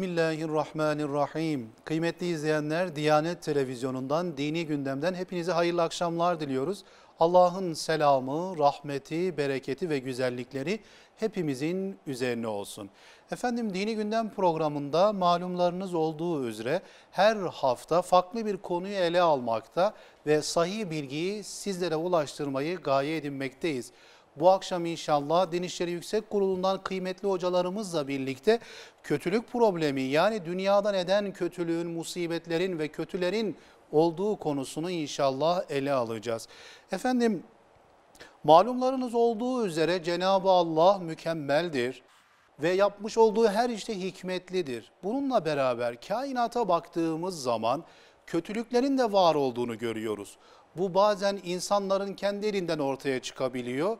Bismillahirrahmanirrahim. Kıymetli izleyenler, Diyanet Televizyonu'ndan, Dini Gündem'den hepinize hayırlı akşamlar diliyoruz. Allah'ın selamı, rahmeti, bereketi ve güzellikleri hepimizin üzerine olsun. Efendim Dini Gündem programında malumlarınız olduğu üzere her hafta farklı bir konuyu ele almakta ve sahih bilgiyi sizlere ulaştırmayı gaye edinmekteyiz. Bu akşam inşallah denizleri Yüksek Kurulu'ndan kıymetli hocalarımızla birlikte kötülük problemi yani dünyada neden kötülüğün, musibetlerin ve kötülerin olduğu konusunu inşallah ele alacağız. Efendim malumlarınız olduğu üzere Cenab-ı Allah mükemmeldir ve yapmış olduğu her işte hikmetlidir. Bununla beraber kainata baktığımız zaman kötülüklerin de var olduğunu görüyoruz. Bu bazen insanların kendi elinden ortaya çıkabiliyor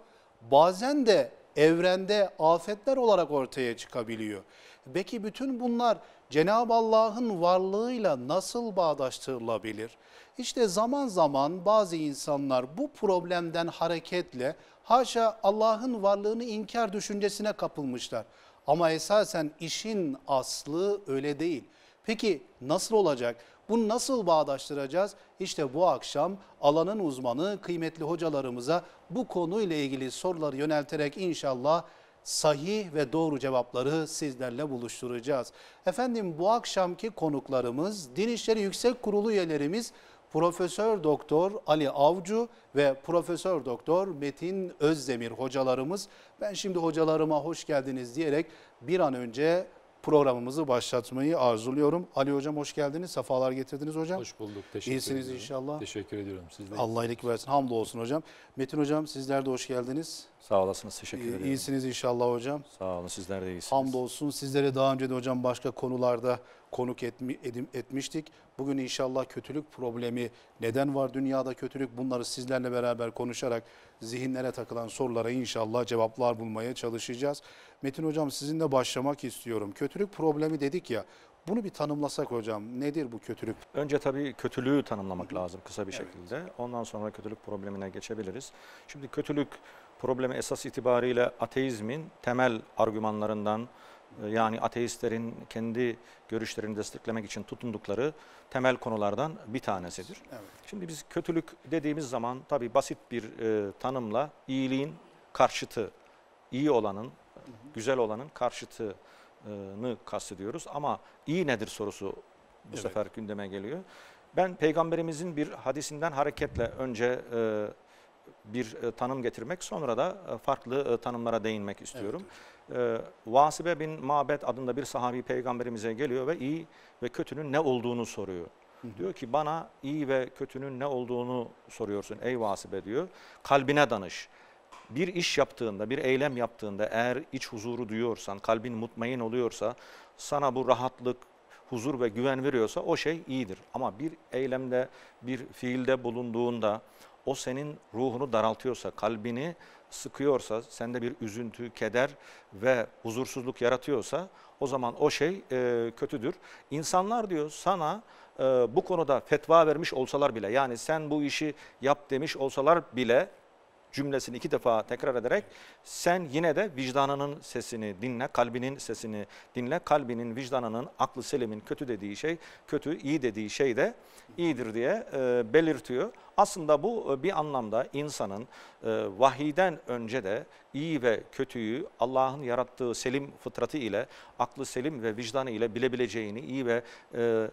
bazen de evrende afetler olarak ortaya çıkabiliyor. Peki bütün bunlar Cenab-ı Allah'ın varlığıyla nasıl bağdaştırılabilir? İşte zaman zaman bazı insanlar bu problemden hareketle haşa Allah'ın varlığını inkar düşüncesine kapılmışlar. Ama esasen işin aslı öyle değil. Peki nasıl olacak? Bunu nasıl bağdaştıracağız? İşte bu akşam alanın uzmanı kıymetli hocalarımıza bu konuyla ilgili soruları yönelterek inşallah sahih ve doğru cevapları sizlerle buluşturacağız. Efendim bu akşamki konuklarımız Din İşleri Yüksek Kurulu üyelerimiz Profesör Doktor Ali Avcı ve Profesör Doktor Metin Özdemir hocalarımız. Ben şimdi hocalarıma hoş geldiniz diyerek bir an önce programımızı başlatmayı arzuluyorum. Ali Hocam hoş geldiniz. Safalar getirdiniz hocam. Hoş bulduk. Teşekkür İyisiniz ediyorum. inşallah. Teşekkür ediyorum. Siz de Allah iyilik versin. Hamdolsun hocam. Metin hocam sizler de hoş geldiniz. Sağ olasınız. Teşekkür ederim. İyisiniz inşallah hocam. Sağ olun. Sizler de iyisiniz. Hamdolsun. Sizlere daha önce de hocam başka konularda konuk etmi, edim, etmiştik. Bugün inşallah kötülük problemi, neden var dünyada kötülük bunları sizlerle beraber konuşarak zihinlere takılan sorulara inşallah cevaplar bulmaya çalışacağız. Metin Hocam sizinle başlamak istiyorum. Kötülük problemi dedik ya bunu bir tanımlasak hocam nedir bu kötülük? Önce tabii kötülüğü tanımlamak lazım kısa bir evet. şekilde. Ondan sonra kötülük problemine geçebiliriz. Şimdi kötülük problemi esas itibariyle ateizmin temel argümanlarından e, yani ateistlerin kendi görüşlerini desteklemek için tutundukları temel konulardan bir tanesidir. Evet. Şimdi biz kötülük dediğimiz zaman tabi basit bir e, tanımla iyiliğin karşıtı, iyi olanın, hı hı. güzel olanın karşıtını kastediyoruz. Ama iyi nedir sorusu bu evet. sefer gündeme geliyor. Ben peygamberimizin bir hadisinden hareketle önce e, bir e, tanım getirmek sonra da e, farklı e, tanımlara değinmek istiyorum. Evet e, Vasibe bin Mabet adında bir sahabi peygamberimize geliyor ve iyi ve kötünün ne olduğunu soruyor. Hı hı. Diyor ki bana iyi ve kötünün ne olduğunu soruyorsun ey Vasibe diyor. Kalbine danış. Bir iş yaptığında, bir eylem yaptığında eğer iç huzuru duyuyorsan, kalbin mutmain oluyorsa, sana bu rahatlık, huzur ve güven veriyorsa o şey iyidir. Ama bir eylemde, bir fiilde bulunduğunda o senin ruhunu daraltıyorsa, kalbini sıkıyorsa, sende bir üzüntü, keder ve huzursuzluk yaratıyorsa o zaman o şey e, kötüdür. İnsanlar diyor sana e, bu konuda fetva vermiş olsalar bile yani sen bu işi yap demiş olsalar bile cümlesini iki defa tekrar ederek sen yine de vicdanının sesini dinle, kalbinin sesini dinle. Kalbinin, vicdanının, aklı selimin kötü dediği şey kötü, iyi dediği şey de iyidir diye e, belirtiyor. Aslında bu e, bir anlamda insanın e, vahiden önce de iyi ve kötüyü Allah'ın yarattığı selim fıtratı ile, aklı selim ve vicdanı ile bilebileceğini, iyi ve e,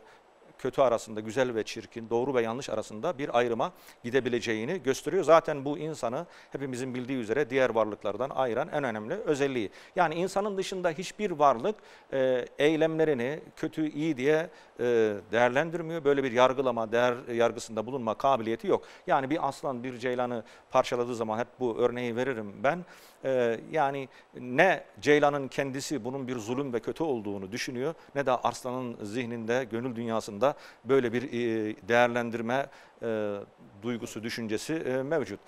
kötü arasında, güzel ve çirkin, doğru ve yanlış arasında bir ayrıma gidebileceğini gösteriyor. Zaten bu insanı hepimizin bildiği üzere diğer varlıklardan ayıran en önemli özelliği. Yani insanın dışında hiçbir varlık e, eylemlerini kötü, iyi diye e, değerlendirmiyor. Böyle bir yargılama, değer yargısında bulunma kabiliyeti yok. Yani bir aslan bir ceylanı parçaladığı zaman hep bu örneği veririm ben. Ee, yani ne Ceylan'ın kendisi bunun bir zulüm ve kötü olduğunu düşünüyor ne de Arslan'ın zihninde, gönül dünyasında böyle bir e, değerlendirme e, duygusu, düşüncesi e, mevcut.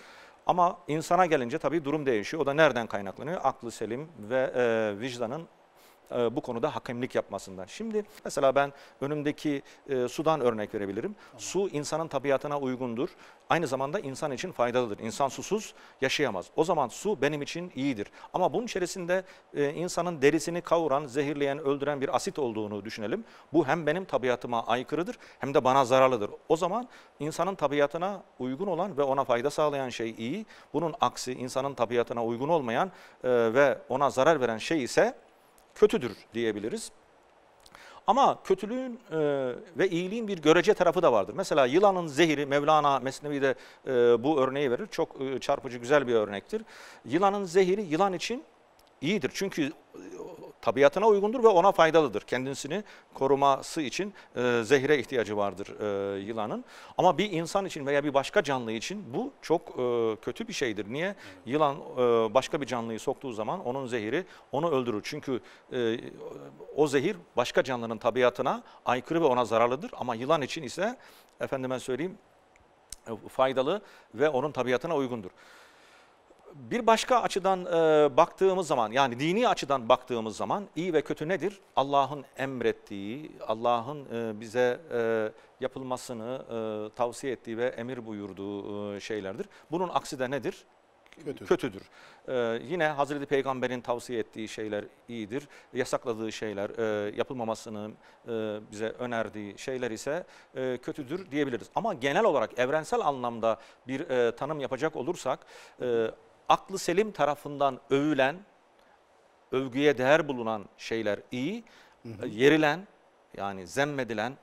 Ama insana gelince tabii durum değişiyor. O da nereden kaynaklanıyor? Aklı selim ve vicdanın e, bu konuda hakemlik yapmasından. Şimdi mesela ben önümdeki e, sudan örnek verebilirim. Tamam. Su insanın tabiatına uygundur. Aynı zamanda insan için faydalıdır. İnsan susuz yaşayamaz. O zaman su benim için iyidir. Ama bunun içerisinde e, insanın derisini kavuran, zehirleyen, öldüren bir asit olduğunu düşünelim. Bu hem benim tabiatıma aykırıdır hem de bana zararlıdır. O zaman insanın tabiatına uygun olan ve ona fayda sağlayan şey iyi. Bunun aksi insanın tabiatına uygun olmayan ve ona zarar veren şey ise kötüdür diyebiliriz. Ama kötülüğün e, ve iyiliğin bir görece tarafı da vardır. Mesela yılanın zehiri Mevlana Mesnevi'de e, bu örneği verir. Çok e, çarpıcı, güzel bir örnektir. Yılanın zehiri yılan için iyidir. Çünkü e, tabiatına uygundur ve ona faydalıdır. Kendisini koruması için e, zehre ihtiyacı vardır e, yılanın. Ama bir insan için veya bir başka canlı için bu çok e, kötü bir şeydir. Niye? Yılan e, başka bir canlıyı soktuğu zaman onun zehiri onu öldürür. Çünkü e, o zehir başka canlının tabiatına aykırı ve ona zararlıdır. Ama yılan için ise efendime söyleyeyim e, faydalı ve onun tabiatına uygundur bir başka açıdan e, baktığımız zaman yani dini açıdan baktığımız zaman iyi ve kötü nedir? Allah'ın emrettiği, Allah'ın e, bize e, yapılmasını e, tavsiye ettiği ve emir buyurduğu e, şeylerdir. Bunun aksi de nedir? Kötüdür. kötüdür. Ee, yine Hazreti Peygamber'in tavsiye ettiği şeyler iyidir. Yasakladığı şeyler, e, yapılmamasını e, bize önerdiği şeyler ise e, kötüdür diyebiliriz. Ama genel olarak evrensel anlamda bir e, tanım yapacak olursak e, aklı selim tarafından övülen, övgüye değer bulunan şeyler iyi, hı hı. yerilen yani zemmedilen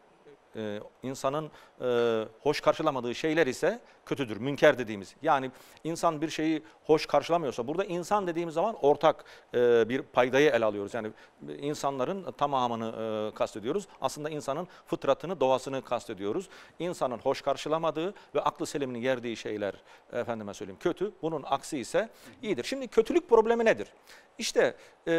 e, insanın e, hoş karşılamadığı şeyler ise kötüdür, münker dediğimiz. Yani insan bir şeyi hoş karşılamıyorsa, burada insan dediğimiz zaman ortak e, bir paydayı ele alıyoruz. Yani insanların tamamını e, kastediyoruz. Aslında insanın fıtratını, doğasını kastediyoruz. İnsanın hoş karşılamadığı ve aklı selimini yerdiği şeyler efendime söyleyeyim kötü. Bunun aksi ise iyidir. Şimdi kötülük problemi nedir? İşte e,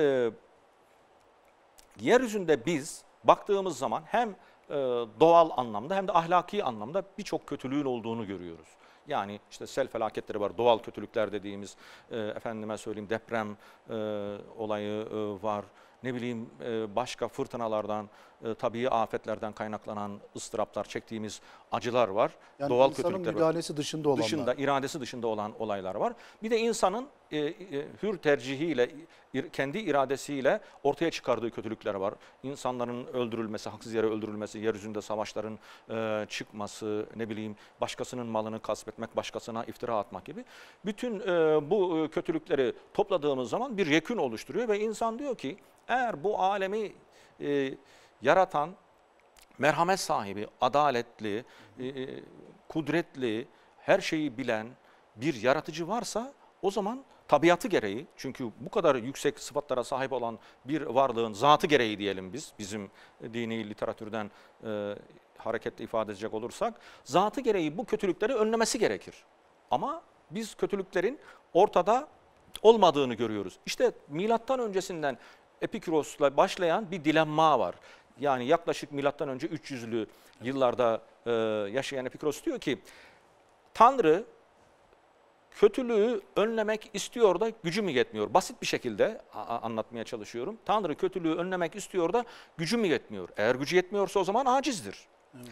yeryüzünde biz baktığımız zaman hem e, doğal anlamda hem de ahlaki anlamda birçok kötülüğün olduğunu görüyoruz. Yani işte sel felaketleri var, doğal kötülükler dediğimiz, e, efendime söyleyeyim deprem e, olayı e, var, ne bileyim e, başka fırtınalardan, e, tabii afetlerden kaynaklanan ıstıraplar çektiğimiz acılar var. Yani Doğal kötülükler müdahalesi var. dışında olanlar. Dışında, iradesi dışında olan olaylar var. Bir de insanın e, e, hür tercihiyle, kendi iradesiyle ortaya çıkardığı kötülükler var. İnsanların öldürülmesi, haksız yere öldürülmesi, yeryüzünde savaşların e, çıkması, ne bileyim başkasının malını kasbetmek, başkasına iftira atmak gibi. Bütün e, bu e, kötülükleri topladığımız zaman bir yekün oluşturuyor ve insan diyor ki eğer bu alemi e, yaratan merhamet sahibi, adaletli, e, e, kudretli, her şeyi bilen bir yaratıcı varsa o zaman tabiatı gereği çünkü bu kadar yüksek sıfatlara sahip olan bir varlığın zatı gereği diyelim biz bizim dini literatürden e, hareketle ifade edecek olursak zatı gereği bu kötülükleri önlemesi gerekir. Ama biz kötülüklerin ortada olmadığını görüyoruz. İşte milattan öncesinden Epikuros'la başlayan bir dilemma var. Yani yaklaşık milattan önce 300'lü yıllarda e, yaşayan Epikuros diyor ki Tanrı kötülüğü önlemek istiyor da gücüm yetmiyor. Basit bir şekilde anlatmaya çalışıyorum. Tanrı kötülüğü önlemek istiyor da gücüm yetmiyor. Eğer gücü yetmiyorsa o zaman acizdir. Evet.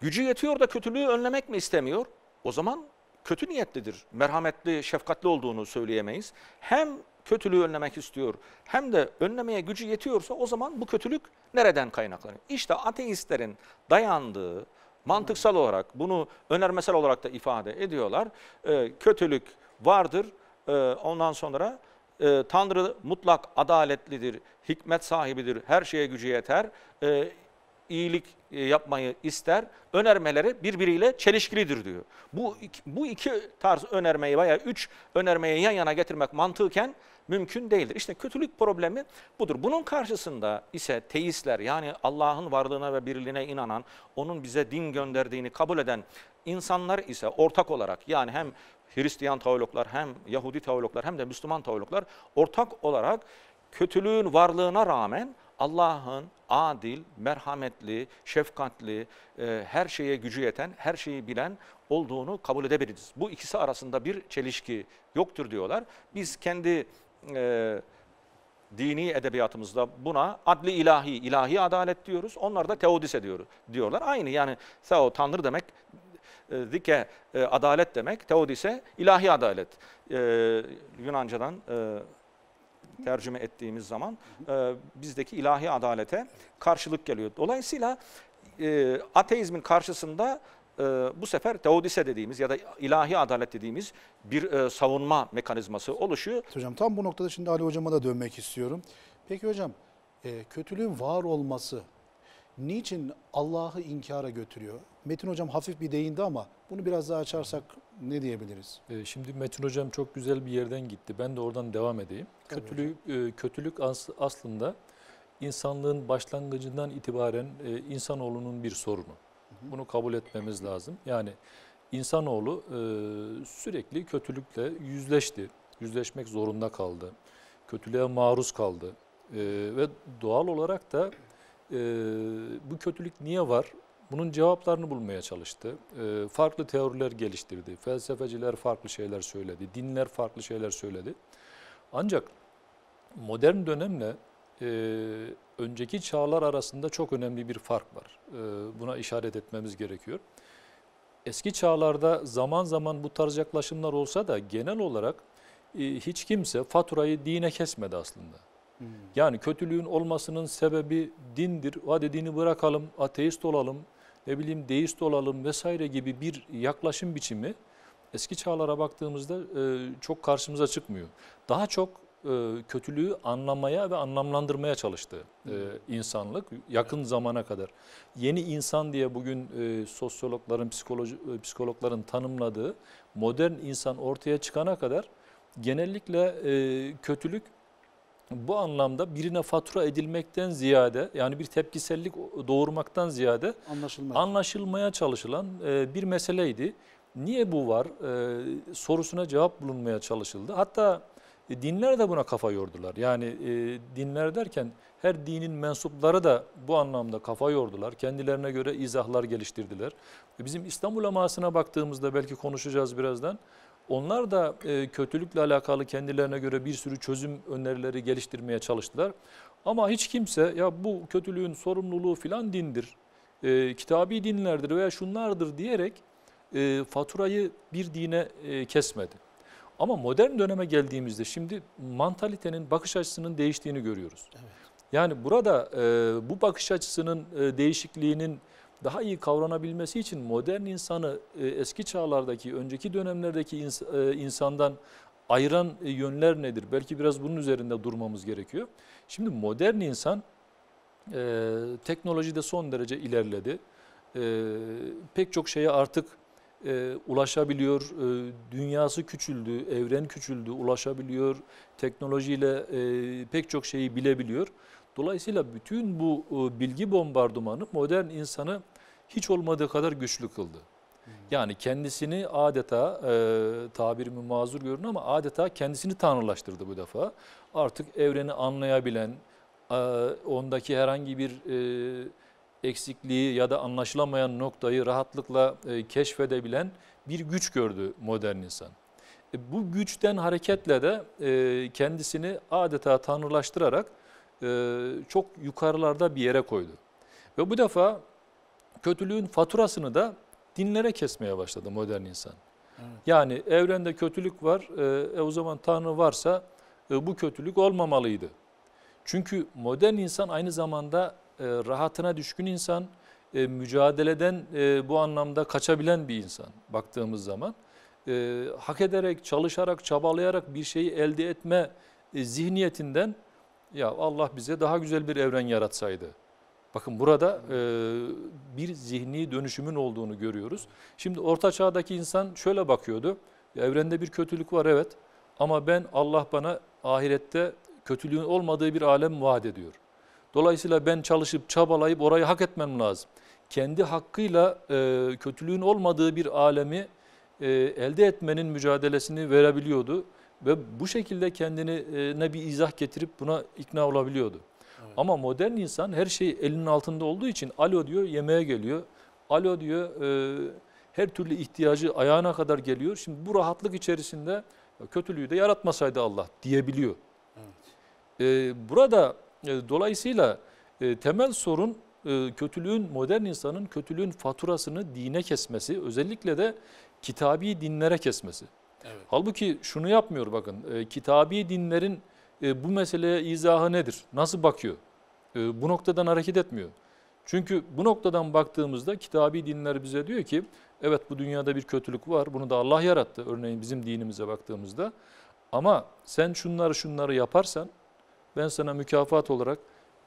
Gücü yetiyor da kötülüğü önlemek mi istemiyor? O zaman kötü niyetlidir. Merhametli, şefkatli olduğunu söyleyemeyiz. Hem kötülüğü önlemek istiyor hem de önlemeye gücü yetiyorsa o zaman bu kötülük nereden kaynaklanıyor? İşte ateistlerin dayandığı mantıksal olarak bunu önermesel olarak da ifade ediyorlar. E, kötülük vardır e, ondan sonra e, Tanrı mutlak adaletlidir, hikmet sahibidir, her şeye gücü yeter, e, iyilik e, yapmayı ister. Önermeleri birbiriyle çelişkilidir diyor. Bu, bu iki tarz önermeyi veya üç önermeyi yan yana getirmek mantıken mümkün değildir. İşte kötülük problemi budur. Bunun karşısında ise teistler yani Allah'ın varlığına ve birliğine inanan, onun bize din gönderdiğini kabul eden insanlar ise ortak olarak yani hem Hristiyan teologlar hem Yahudi teologlar hem de Müslüman teologlar ortak olarak kötülüğün varlığına rağmen Allah'ın adil, merhametli, şefkatli, e, her şeye gücü yeten, her şeyi bilen olduğunu kabul edebiliriz. Bu ikisi arasında bir çelişki yoktur diyorlar. Biz kendi e, dini edebiyatımızda buna adli ilahi, ilahi adalet diyoruz. Onlar da teodise diyoruz. diyorlar. Aynı yani o tanrı demek, e, dike e, adalet demek, teodise ilahi adalet. E, Yunanca'dan e, tercüme ettiğimiz zaman e, bizdeki ilahi adalete karşılık geliyor. Dolayısıyla e, ateizmin karşısında e, bu sefer teodise dediğimiz ya da ilahi adalet dediğimiz bir e, savunma mekanizması oluşuyor. Hocam tam bu noktada şimdi Ali Hocam'a da dönmek istiyorum. Peki hocam e, kötülüğün var olması niçin Allah'ı inkara götürüyor? Metin Hocam hafif bir değindi ama bunu biraz daha açarsak ne diyebiliriz? E, şimdi Metin Hocam çok güzel bir yerden gitti. Ben de oradan devam edeyim. kötülük, e, kötülük as aslında insanlığın başlangıcından itibaren e, insanoğlunun bir sorunu. Bunu kabul etmemiz lazım. Yani insanoğlu e, sürekli kötülükle yüzleşti. Yüzleşmek zorunda kaldı. Kötülüğe maruz kaldı. E, ve doğal olarak da e, bu kötülük niye var? Bunun cevaplarını bulmaya çalıştı. E, farklı teoriler geliştirdi. Felsefeciler farklı şeyler söyledi. Dinler farklı şeyler söyledi. Ancak modern dönemle e, önceki çağlar arasında çok önemli bir fark var. Ee, buna işaret etmemiz gerekiyor. Eski çağlarda zaman zaman bu tarz yaklaşımlar olsa da genel olarak e, hiç kimse faturayı dine kesmedi aslında. Hmm. Yani kötülüğün olmasının sebebi dindir. Hadi dini bırakalım, ateist olalım, ne bileyim deist olalım vesaire gibi bir yaklaşım biçimi eski çağlara baktığımızda e, çok karşımıza çıkmıyor. Daha çok e, kötülüğü anlamaya ve anlamlandırmaya çalıştı e, insanlık yakın zamana kadar. Yeni insan diye bugün e, sosyologların, psikoloji, psikologların tanımladığı modern insan ortaya çıkana kadar genellikle kötülük bu anlamda birine fatura edilmekten ziyade yani bir tepkisellik doğurmaktan ziyade anlaşılmaya, anlaşılmaya çalışılan bir meseleydi. Niye bu var sorusuna cevap bulunmaya çalışıldı. Hatta e, dinler de buna kafa yordular. Yani e, dinler derken her dinin mensupları da bu anlamda kafa yordular. Kendilerine göre izahlar geliştirdiler. E, bizim İslam ulemasına baktığımızda belki konuşacağız birazdan. Onlar da e, kötülükle alakalı kendilerine göre bir sürü çözüm önerileri geliştirmeye çalıştılar. Ama hiç kimse ya bu kötülüğün sorumluluğu filan dindir, e, kitabi dinlerdir veya şunlardır diyerek e, faturayı bir dine e, kesmedi. Ama modern döneme geldiğimizde şimdi mantalitenin, bakış açısının değiştiğini görüyoruz. Evet. Yani burada e, bu bakış açısının e, değişikliğinin daha iyi kavranabilmesi için modern insanı e, eski çağlardaki, önceki dönemlerdeki ins e, insandan ayıran e, yönler nedir? Belki biraz bunun üzerinde durmamız gerekiyor. Şimdi modern insan e, teknolojide son derece ilerledi. E, pek çok şeye artık e, ulaşabiliyor, e, dünyası küçüldü, evren küçüldü, ulaşabiliyor, teknolojiyle e, pek çok şeyi bilebiliyor. Dolayısıyla bütün bu e, bilgi bombardımanı modern insanı hiç olmadığı kadar güçlü kıldı. Hmm. Yani kendisini adeta e, tabirimi mazur görün ama adeta kendisini tanrılaştırdı bu defa. Artık evreni anlayabilen, e, ondaki herhangi bir e, eksikliği ya da anlaşılamayan noktayı rahatlıkla e, keşfedebilen bir güç gördü modern insan. E, bu güçten hareketle de e, kendisini adeta tanrılaştırarak e, çok yukarılarda bir yere koydu. Ve bu defa kötülüğün faturasını da dinlere kesmeye başladı modern insan. Yani evrende kötülük var, e, e, o zaman Tanrı varsa e, bu kötülük olmamalıydı. Çünkü modern insan aynı zamanda e, rahatına düşkün insan, e, mücadeleden e, bu anlamda kaçabilen bir insan baktığımız zaman. hak ederek, çalışarak, çabalayarak bir şeyi elde etme zihniyetinden ya Allah bize daha güzel bir evren yaratsaydı. Bakın burada bir zihni dönüşümün olduğunu görüyoruz. Şimdi orta çağdaki insan şöyle bakıyordu. evrende bir kötülük var evet ama ben Allah bana ahirette kötülüğün olmadığı bir alem vaat ediyor. Dolayısıyla ben çalışıp çabalayıp orayı hak etmem lazım. Kendi hakkıyla e, kötülüğün olmadığı bir alemi e, elde etmenin mücadelesini verebiliyordu. Ve bu şekilde kendine bir izah getirip buna ikna olabiliyordu. Evet. Ama modern insan her şey elinin altında olduğu için alo diyor yemeğe geliyor. Alo diyor e, her türlü ihtiyacı ayağına kadar geliyor. Şimdi bu rahatlık içerisinde kötülüğü de yaratmasaydı Allah diyebiliyor. Evet. E, burada e, dolayısıyla e, temel sorun e, kötülüğün, modern insanın kötülüğün faturasını dine kesmesi, özellikle de kitabi dinlere kesmesi. Evet. Halbuki şunu yapmıyor bakın, kitabi dinlerin bu meseleye izahı nedir, nasıl bakıyor? Bu noktadan hareket etmiyor. Çünkü bu noktadan baktığımızda kitabi dinler bize diyor ki, evet bu dünyada bir kötülük var, bunu da Allah yarattı örneğin bizim dinimize baktığımızda. Ama sen şunları şunları yaparsan, ben sana mükafat olarak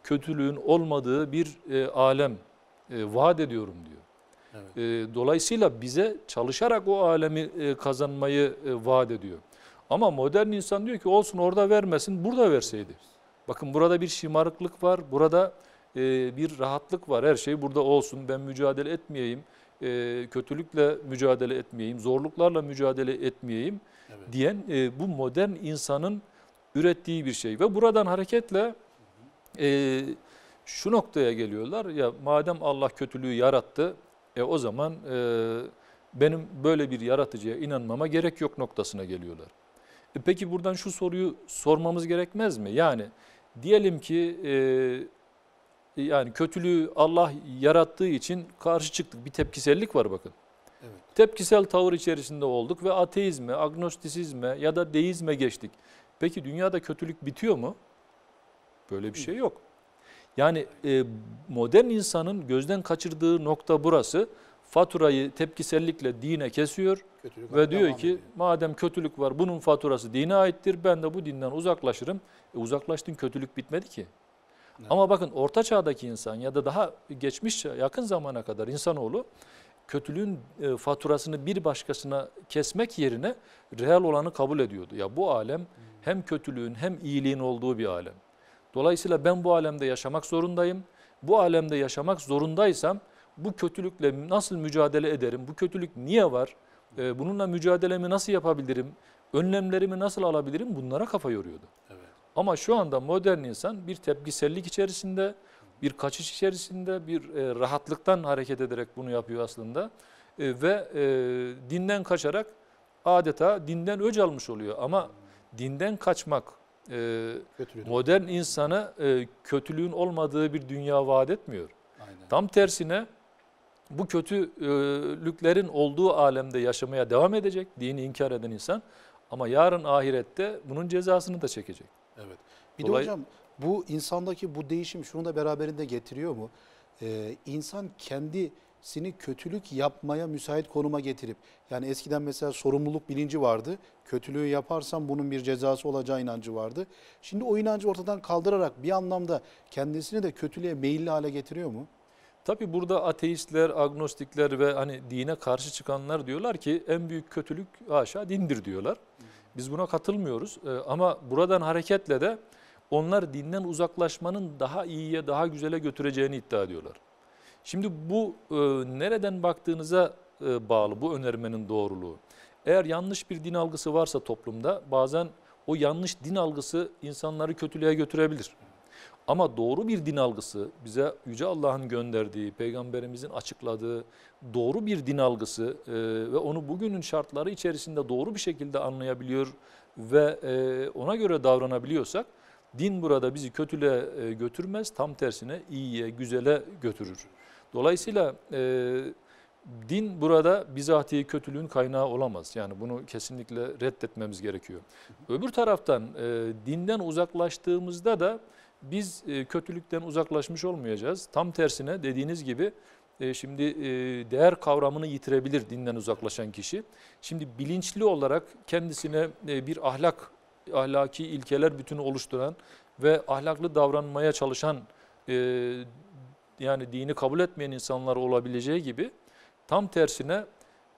kötülüğün olmadığı bir e, alem e, vaat ediyorum diyor. Evet. E, dolayısıyla bize çalışarak o alemi e, kazanmayı e, vaat ediyor. Ama modern insan diyor ki olsun orada vermesin burada verseydi. Bakın burada bir şımarıklık var, burada e, bir rahatlık var. Her şey burada olsun ben mücadele etmeyeyim, e, kötülükle mücadele etmeyeyim, zorluklarla mücadele etmeyeyim evet. diyen e, bu modern insanın ürettiği bir şey. Ve buradan hareketle e, şu noktaya geliyorlar ya madem Allah kötülüğü yarattı e, o zaman e, benim böyle bir yaratıcıya inanmama gerek yok noktasına geliyorlar. E, peki buradan şu soruyu sormamız gerekmez mi? Yani diyelim ki e, yani kötülüğü Allah yarattığı için karşı çıktık bir tepkisellik var bakın. Evet. Tepkisel tavır içerisinde olduk ve ateizme, agnostisizme ya da deizme geçtik. Peki dünyada kötülük bitiyor mu? Böyle bir şey yok. Yani e, modern insanın gözden kaçırdığı nokta burası. Faturayı tepkisellikle dine kesiyor kötülük ve diyor ki ediyor. madem kötülük var bunun faturası dine aittir ben de bu dinden uzaklaşırım. E, uzaklaştın kötülük bitmedi ki. Evet. Ama bakın orta çağdaki insan ya da daha geçmiş yakın zamana kadar insanoğlu kötülüğün e, faturasını bir başkasına kesmek yerine real olanı kabul ediyordu. Ya bu alem hmm hem kötülüğün hem iyiliğin olduğu bir alem. Dolayısıyla ben bu alemde yaşamak zorundayım. Bu alemde yaşamak zorundaysam bu kötülükle nasıl mücadele ederim? Bu kötülük niye var? Ee, bununla mücadelemi nasıl yapabilirim? Önlemlerimi nasıl alabilirim? Bunlara kafa yoruyordu. Evet. Ama şu anda modern insan bir tepkisellik içerisinde, bir kaçış içerisinde, bir e, rahatlıktan hareket ederek bunu yapıyor aslında. E, ve e, dinden kaçarak adeta dinden öc almış oluyor. Ama dinden kaçmak e, modern insana e, kötülüğün olmadığı bir dünya vaat etmiyor. Aynen. Tam tersine bu kötülüklerin olduğu alemde yaşamaya devam edecek dini inkar eden insan ama yarın ahirette bunun cezasını da çekecek. Evet. Bir Dolay de hocam bu insandaki bu değişim şunu da beraberinde getiriyor mu? Ee, insan kendi seni kötülük yapmaya müsait konuma getirip yani eskiden mesela sorumluluk bilinci vardı. Kötülüğü yaparsan bunun bir cezası olacağı inancı vardı. Şimdi o inancı ortadan kaldırarak bir anlamda kendisini de kötülüğe meyilli hale getiriyor mu? Tabi burada ateistler, agnostikler ve hani dine karşı çıkanlar diyorlar ki en büyük kötülük aşağı dindir diyorlar. Biz buna katılmıyoruz ee, ama buradan hareketle de onlar dinden uzaklaşmanın daha iyiye, daha güzele götüreceğini iddia ediyorlar. Şimdi bu e, nereden baktığınıza e, bağlı bu önermenin doğruluğu. Eğer yanlış bir din algısı varsa toplumda bazen o yanlış din algısı insanları kötülüğe götürebilir. Ama doğru bir din algısı bize Yüce Allah'ın gönderdiği, peygamberimizin açıkladığı doğru bir din algısı e, ve onu bugünün şartları içerisinde doğru bir şekilde anlayabiliyor ve e, ona göre davranabiliyorsak din burada bizi kötülüğe e, götürmez, tam tersine iyiye, güzele götürür. Dolayısıyla e, din burada bizatihi kötülüğün kaynağı olamaz. Yani bunu kesinlikle reddetmemiz gerekiyor. Öbür taraftan e, dinden uzaklaştığımızda da biz e, kötülükten uzaklaşmış olmayacağız. Tam tersine dediğiniz gibi e, şimdi e, değer kavramını yitirebilir dinden uzaklaşan kişi. Şimdi bilinçli olarak kendisine e, bir ahlak, ahlaki ilkeler bütünü oluşturan ve ahlaklı davranmaya çalışan e, yani dini kabul etmeyen insanlar olabileceği gibi tam tersine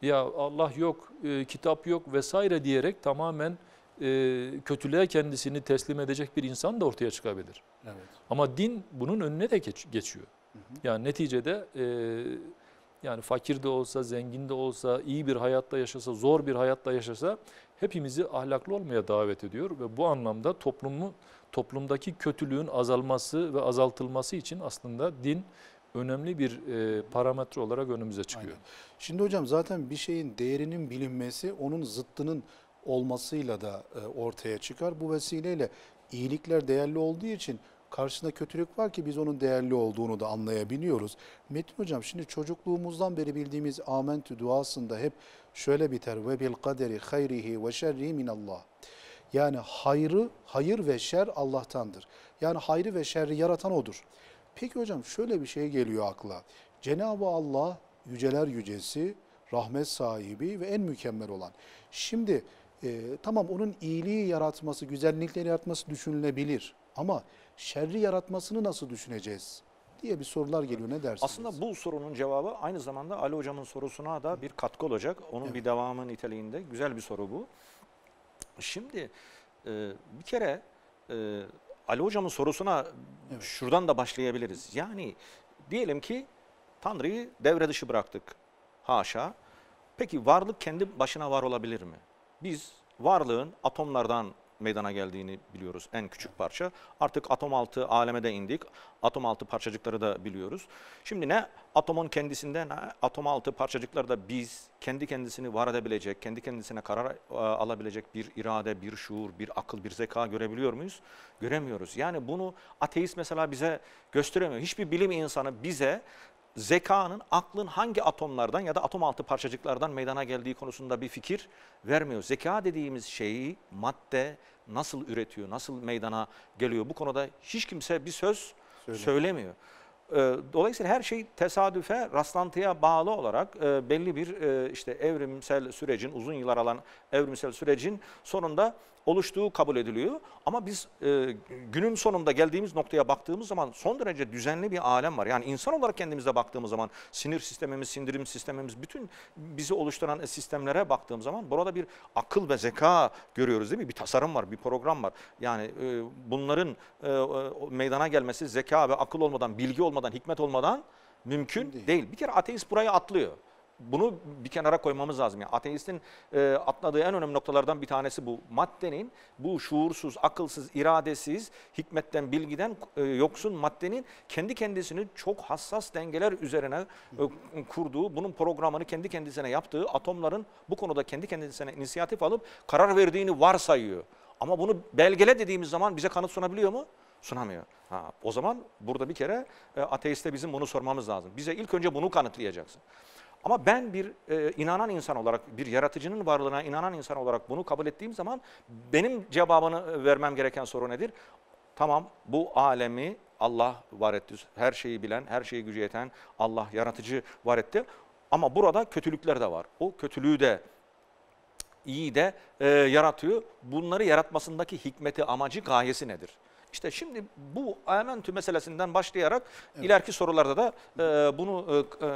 ya Allah yok, e, kitap yok vesaire diyerek tamamen e, kötülüğe kendisini teslim edecek bir insan da ortaya çıkabilir. Evet. Ama din bunun önüne de geç, geçiyor. Hı hı. Yani neticede e, yani fakir de olsa, zengin de olsa, iyi bir hayatta yaşasa, zor bir hayatta yaşasa hepimizi ahlaklı olmaya davet ediyor ve bu anlamda toplumu toplumdaki kötülüğün azalması ve azaltılması için aslında din önemli bir e, parametre olarak önümüze çıkıyor. Aynen. Şimdi hocam zaten bir şeyin değerinin bilinmesi onun zıttının olmasıyla da e, ortaya çıkar. Bu vesileyle iyilikler değerli olduğu için karşısında kötülük var ki biz onun değerli olduğunu da anlayabiliyoruz. Metin hocam şimdi çocukluğumuzdan beri bildiğimiz amentü duasında hep şöyle biter ve bil kaderi hayrihi ve şerrihi minallah. Allah yani hayrı, hayır ve şer Allah'tandır. Yani hayrı ve şerri yaratan odur. Peki hocam şöyle bir şey geliyor akla. Cenab-ı Allah yüceler yücesi, rahmet sahibi ve en mükemmel olan. Şimdi e, tamam onun iyiliği yaratması, güzellikleri yaratması düşünülebilir. Ama şerri yaratmasını nasıl düşüneceğiz? diye bir sorular geliyor. Ne dersiniz? Aslında bu sorunun cevabı aynı zamanda Ali Hocam'ın sorusuna da bir katkı olacak. Onun evet. bir devamı niteliğinde. Güzel bir soru bu. Şimdi e, bir kere e, Ali Hocam'ın sorusuna evet. şuradan da başlayabiliriz. Yani diyelim ki Tanrı'yı devre dışı bıraktık. Haşa. Peki varlık kendi başına var olabilir mi? Biz varlığın atomlardan meydana geldiğini biliyoruz en küçük parça. Artık atom altı aleme de indik. Atom altı parçacıkları da biliyoruz. Şimdi ne atomun kendisinden atom altı parçacıkları da biz kendi kendisini var edebilecek, kendi kendisine karar e, alabilecek bir irade, bir şuur, bir akıl, bir zeka görebiliyor muyuz? Göremiyoruz. Yani bunu ateist mesela bize gösteremiyor. Hiçbir bilim insanı bize zekanın, aklın hangi atomlardan ya da atom altı parçacıklardan meydana geldiği konusunda bir fikir vermiyor. Zeka dediğimiz şeyi madde nasıl üretiyor, nasıl meydana geliyor bu konuda hiç kimse bir söz Söyle. söylemiyor. Ee, dolayısıyla her şey tesadüfe, rastlantıya bağlı olarak e, belli bir e, işte evrimsel sürecin, uzun yıllar alan evrimsel sürecin sonunda oluştuğu kabul ediliyor. Ama biz e, günün sonunda geldiğimiz noktaya baktığımız zaman son derece düzenli bir alem var. Yani insan olarak kendimize baktığımız zaman sinir sistemimiz, sindirim sistemimiz bütün bizi oluşturan sistemlere baktığım zaman burada bir akıl ve zeka görüyoruz değil mi? Bir tasarım var, bir program var. Yani e, bunların e, meydana gelmesi zeka ve akıl olmadan, bilgi olmadan, hikmet olmadan mümkün değil. değil. Bir kere ateist burayı atlıyor bunu bir kenara koymamız lazım. Yani ateistin e, atladığı en önemli noktalardan bir tanesi bu. Maddenin bu şuursuz, akılsız, iradesiz, hikmetten, bilgiden e, yoksun maddenin kendi kendisini çok hassas dengeler üzerine e, kurduğu, bunun programını kendi kendisine yaptığı, atomların bu konuda kendi kendisine inisiyatif alıp karar verdiğini varsayıyor. Ama bunu belgele dediğimiz zaman bize kanıt sunabiliyor mu? sunamıyor. Ha, o zaman burada bir kere e, ateiste bizim bunu sormamız lazım. Bize ilk önce bunu kanıtlayacaksın. Ama ben bir e, inanan insan olarak, bir yaratıcının varlığına inanan insan olarak bunu kabul ettiğim zaman benim cevabını e, vermem gereken soru nedir? Tamam bu alemi Allah var etti. Her şeyi bilen, her şeyi gücü yeten Allah yaratıcı var etti. Ama burada kötülükler de var. O kötülüğü de iyi de e, yaratıyor. Bunları yaratmasındaki hikmeti, amacı, gayesi nedir? İşte şimdi bu amentü meselesinden başlayarak evet. ileriki sorularda da e, bunu e, e,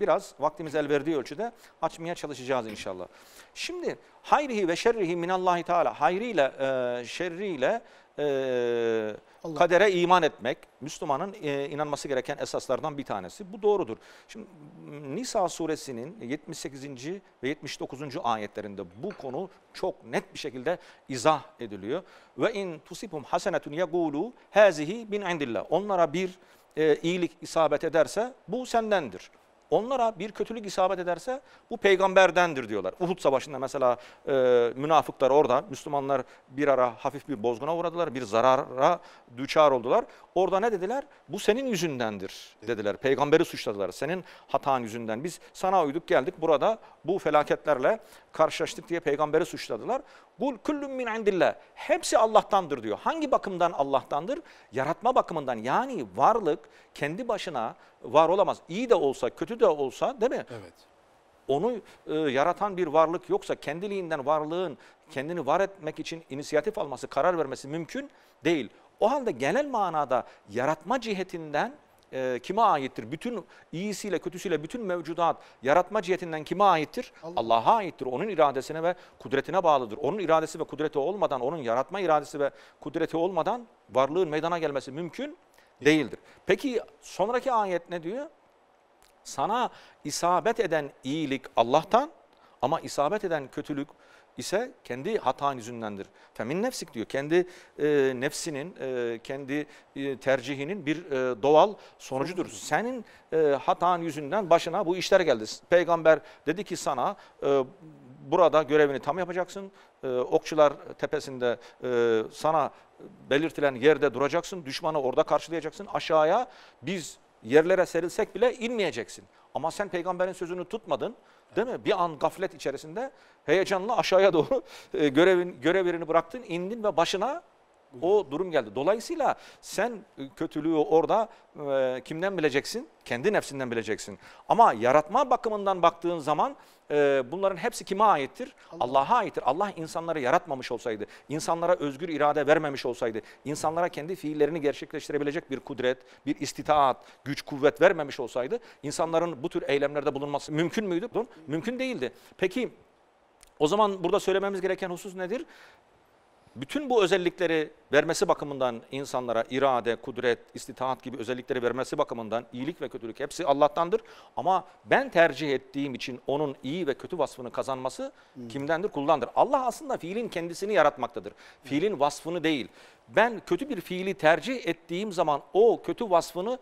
biraz vaktimiz el verdiği ölçüde açmaya çalışacağız inşallah. Şimdi hayrihi ve şerrihi minallahi teala hayriyle e, şerriyle e, kadere iman etmek Müslümanın e, inanması gereken esaslardan bir tanesi. Bu doğrudur. Şimdi Nisa suresinin 78. ve 79. ayetlerinde bu konu çok net bir şekilde izah ediliyor. Ve in tusibhum hasenetun yaqulu hazihi bin indillah. Onlara bir e, iyilik isabet ederse bu sendendir. Onlara bir kötülük isabet ederse bu peygamberdendir diyorlar. Uhud Savaşı'nda mesela e, münafıklar orada, Müslümanlar bir ara hafif bir bozguna uğradılar, bir zarara düçar oldular. Orada ne dediler? Bu senin yüzündendir dediler. Peygamberi suçladılar. Senin hatan yüzünden. Biz sana uyduk geldik burada bu felaketlerle karşılaştık diye peygamberi suçladılar. Kul kullun min indillah. Hepsi Allah'tandır diyor. Hangi bakımdan Allah'tandır? Yaratma bakımından. Yani varlık kendi başına var olamaz. İyi de olsa, kötü de olsa değil mi? Evet. Onu e, yaratan bir varlık yoksa kendiliğinden varlığın kendini var etmek için inisiyatif alması, karar vermesi mümkün değil. O halde genel manada yaratma cihetinden e, kime aittir? Bütün iyisiyle kötüsüyle bütün mevcudat yaratma cihetinden kime aittir? Allah'a Allah aittir. Onun iradesine ve kudretine bağlıdır. Onun iradesi ve kudreti olmadan, onun yaratma iradesi ve kudreti olmadan varlığın meydana gelmesi mümkün değildir. Peki sonraki ayet ne diyor? Sana isabet eden iyilik Allah'tan, ama isabet eden kötülük ise kendi hatan yüzündendir. Femin nefsik diyor. Kendi e, nefsinin, e, kendi e, tercihinin bir e, doğal sonucudur. Senin e, hatan yüzünden başına bu işler geldi. Peygamber dedi ki sana e, burada görevini tam yapacaksın. E, okçular tepesinde e, sana belirtilen yerde duracaksın. Düşmanı orada karşılayacaksın. Aşağıya biz yerlere serilsek bile inmeyeceksin. Ama sen peygamberin sözünü tutmadın. Değil mi? Bir an gaflet içerisinde heyecanla aşağıya doğru e, görevin görev yerini bıraktın, indin ve başına o durum geldi. Dolayısıyla sen e, kötülüğü orada e, kimden bileceksin? Kendi nefsinden bileceksin. Ama yaratma bakımından baktığın zaman ee, bunların hepsi kime aittir? Allah'a aittir. Allah insanları yaratmamış olsaydı, insanlara özgür irade vermemiş olsaydı, insanlara kendi fiillerini gerçekleştirebilecek bir kudret, bir istitaat, güç, kuvvet vermemiş olsaydı insanların bu tür eylemlerde bulunması mümkün müydü? Mümkün değildi. Peki o zaman burada söylememiz gereken husus nedir? bütün bu özellikleri vermesi bakımından insanlara irade, kudret, istitaat gibi özellikleri vermesi bakımından iyilik ve kötülük hepsi Allah'tandır. Ama ben tercih ettiğim için onun iyi ve kötü vasfını kazanması hmm. kimdendir? Kullandır. Allah aslında fiilin kendisini yaratmaktadır. Fiilin vasfını değil. Ben kötü bir fiili tercih ettiğim zaman o kötü vasfını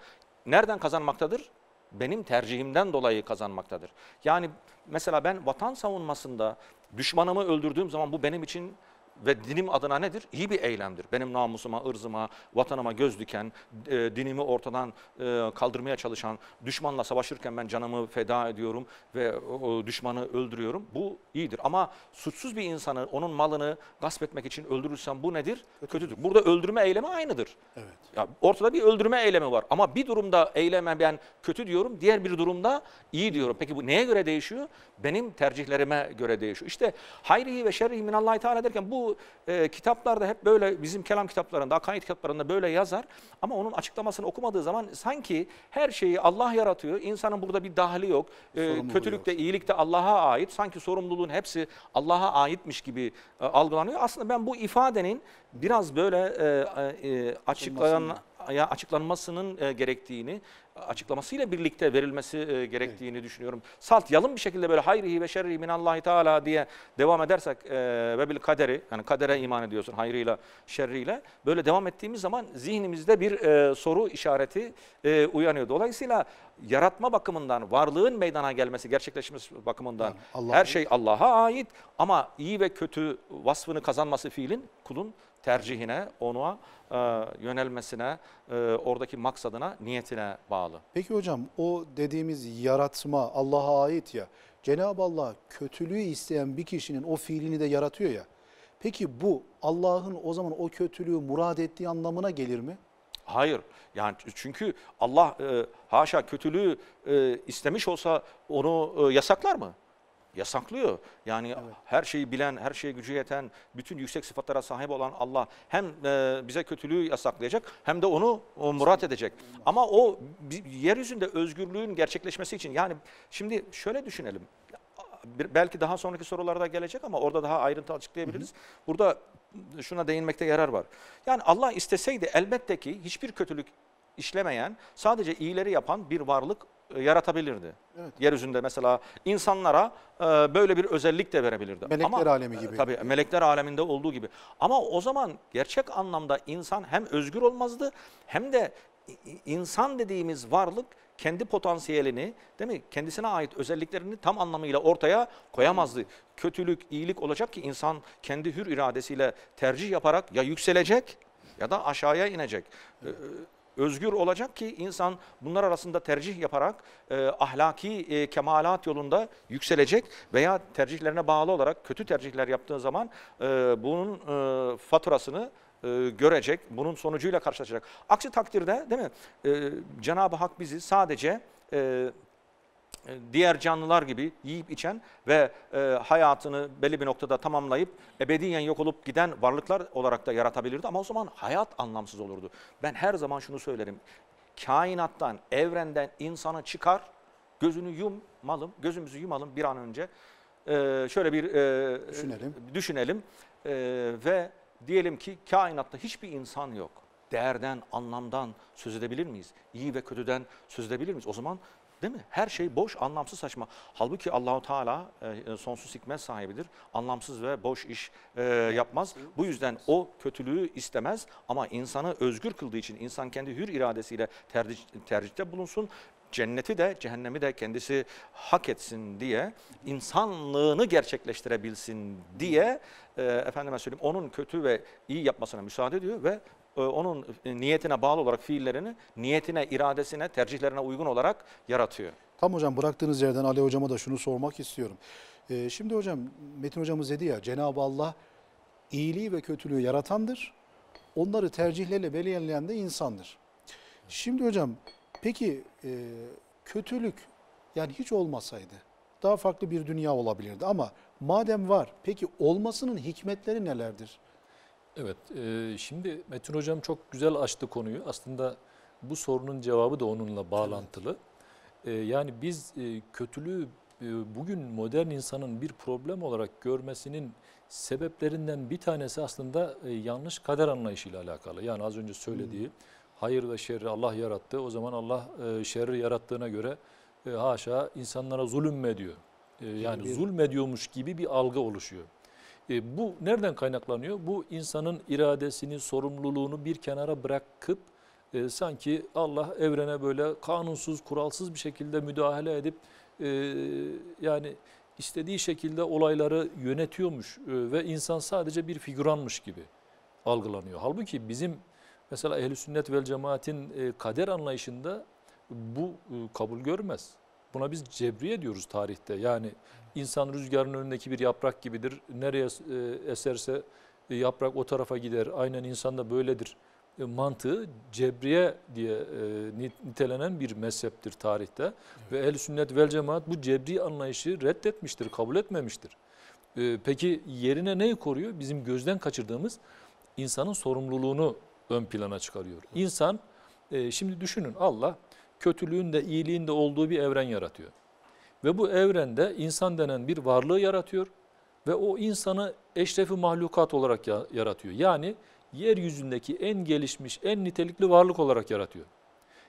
nereden kazanmaktadır? Benim tercihimden dolayı kazanmaktadır. Yani mesela ben vatan savunmasında düşmanımı öldürdüğüm zaman bu benim için ve dinim adına nedir? İyi bir eylemdir. Benim namusuma, ırzıma, vatanıma göz diken, e, dinimi ortadan e, kaldırmaya çalışan, düşmanla savaşırken ben canımı feda ediyorum ve o, düşmanı öldürüyorum. Bu iyidir. Ama suçsuz bir insanı, onun malını gasp etmek için öldürürsem bu nedir? Kötüdür. Burada öldürme eylemi aynıdır. Evet. Ya ortada bir öldürme eylemi var. Ama bir durumda eyleme ben kötü diyorum, diğer bir durumda iyi diyorum. Peki bu neye göre değişiyor? Benim tercihlerime göre değişiyor. İşte hayrihi ve şerrihi minallahi teala derken bu e, kitaplarda hep böyle bizim kelam kitaplarında, akaid kitaplarında böyle yazar. Ama onun açıklamasını okumadığı zaman sanki her şeyi Allah yaratıyor. İnsanın burada bir dahli yok. E, kötülükte, iyilikte Allah'a ait. Sanki sorumluluğun hepsi Allah'a aitmiş gibi e, algılanıyor. Aslında ben bu ifadenin biraz böyle e, e, açıklayan ya açıklanmasının e, gerektiğini, açıklamasıyla birlikte verilmesi e, gerektiğini evet. düşünüyorum. Salt yalın bir şekilde böyle hayrihi ve şerrihi minallahi teala diye devam edersek e, ve bil kaderi, yani kadere iman ediyorsun hayrıyla, şerriyle. Böyle devam ettiğimiz zaman zihnimizde bir e, soru işareti e, uyanıyor. Dolayısıyla yaratma bakımından, varlığın meydana gelmesi, gerçekleşmesi bakımından yani her şey Allah'a ait ama iyi ve kötü vasfını kazanması fiilin kulun tercihine, ona e, yönelmesine, e, oradaki maksadına, niyetine bağlı. Peki hocam o dediğimiz yaratma Allah'a ait ya. Cenab-ı Allah kötülüğü isteyen bir kişinin o fiilini de yaratıyor ya. Peki bu Allah'ın o zaman o kötülüğü murad ettiği anlamına gelir mi? Hayır. Yani çünkü Allah e, haşa kötülüğü e, istemiş olsa onu e, yasaklar mı? yasaklıyor. Yani evet. her şeyi bilen, her şeye gücü yeten, bütün yüksek sıfatlara sahip olan Allah hem e, bize kötülüğü yasaklayacak hem de onu murat edecek. Ama o yeryüzünde özgürlüğün gerçekleşmesi için yani şimdi şöyle düşünelim. Belki daha sonraki sorularda gelecek ama orada daha ayrıntı açıklayabiliriz. Hı hı. Burada şuna değinmekte yarar var. Yani Allah isteseydi elbette ki hiçbir kötülük işlemeyen, sadece iyileri yapan bir varlık e, yaratabilirdi. Evet. Yeryüzünde mesela insanlara e, böyle bir özellik de verebilirdi. Melekler Ama, alemi e, gibi. Tabii melekler aleminde olduğu gibi. Ama o zaman gerçek anlamda insan hem özgür olmazdı hem de insan dediğimiz varlık kendi potansiyelini, değil mi? Kendisine ait özelliklerini tam anlamıyla ortaya koyamazdı. Kötülük, iyilik olacak ki insan kendi hür iradesiyle tercih yaparak ya yükselecek ya da aşağıya inecek. Evet özgür olacak ki insan bunlar arasında tercih yaparak e, ahlaki e, kemalat yolunda yükselecek veya tercihlerine bağlı olarak kötü tercihler yaptığı zaman e, bunun e, faturasını e, görecek, bunun sonucuyla karşılaşacak. Aksi takdirde değil mi? E, Cenab-ı Hak bizi sadece e, e, diğer canlılar gibi yiyip içen ve e, hayatını belli bir noktada tamamlayıp ebediyen yok olup giden varlıklar olarak da yaratabilirdi ama o zaman hayat anlamsız olurdu. Ben her zaman şunu söylerim. Kainattan, evrenden insana çıkar, gözünü yummalım, gözümüzü yumalım bir an önce. E, şöyle bir e, düşünelim. Düşünelim e, ve diyelim ki kainatta hiçbir insan yok değerden, anlamdan söz edebilir miyiz? İyi ve kötüden söz edebilir miyiz? O zaman Değil mi? Her şey boş, anlamsız, saçma. Halbuki Allahu Teala e, e, sonsuz hikmet sahibidir. Anlamsız ve boş iş e, yapmaz. Bu yüzden o kötülüğü istemez ama insanı özgür kıldığı için insan kendi hür iradesiyle tercih, tercihte bulunsun. Cenneti de cehennemi de kendisi hak etsin diye, insanlığını gerçekleştirebilsin diye e, efendime söyleyeyim onun kötü ve iyi yapmasına müsaade ediyor ve e, onun e, niyetine bağlı olarak fiillerini niyetine, iradesine, tercihlerine uygun olarak yaratıyor. Tam hocam bıraktığınız yerden Ali hocama da şunu sormak istiyorum. Ee, şimdi hocam Metin hocamız dedi ya Cenab-ı Allah iyiliği ve kötülüğü yaratandır. Onları tercihlerle belirleyen de insandır. Şimdi hocam peki e, kötülük yani hiç olmasaydı daha farklı bir dünya olabilirdi ama madem var peki olmasının hikmetleri nelerdir? Evet, e, şimdi Metin Hocam çok güzel açtı konuyu. Aslında bu sorunun cevabı da onunla bağlantılı. E, yani biz e, kötülüğü e, bugün modern insanın bir problem olarak görmesinin sebeplerinden bir tanesi aslında e, yanlış kader anlayışıyla alakalı. Yani az önce söylediği hmm. hayır ve şerri Allah yarattı. O zaman Allah e, şerri yarattığına göre e, haşa insanlara zulüm mü ediyor. E, yani ediyormuş gibi bir algı oluşuyor. E, bu nereden kaynaklanıyor? Bu insanın iradesini, sorumluluğunu bir kenara bırakıp e, sanki Allah evrene böyle kanunsuz, kuralsız bir şekilde müdahale edip e, yani istediği şekilde olayları yönetiyormuş e, ve insan sadece bir figüranmış gibi algılanıyor. Halbuki bizim mesela ehli sünnet vel cemaatin e, kader anlayışında bu e, kabul görmez. Buna biz cebriye diyoruz tarihte. Yani insan rüzgarın önündeki bir yaprak gibidir. Nereye e, eserse e, yaprak o tarafa gider. Aynen insan da böyledir. E, mantığı cebriye diye nitelenen bir mezheptir tarihte. Evet. Ve ehl sünnet vel cemaat bu cebri anlayışı reddetmiştir, kabul etmemiştir. Peki yerine neyi koruyor? Bizim gözden kaçırdığımız insanın sorumluluğunu ön plana çıkarıyor. İnsan, şimdi düşünün Allah kötülüğün de iyiliğin de olduğu bir evren yaratıyor. Ve bu evrende insan denen bir varlığı yaratıyor ve o insanı eşrefi mahlukat olarak yaratıyor. Yani yeryüzündeki en gelişmiş, en nitelikli varlık olarak yaratıyor.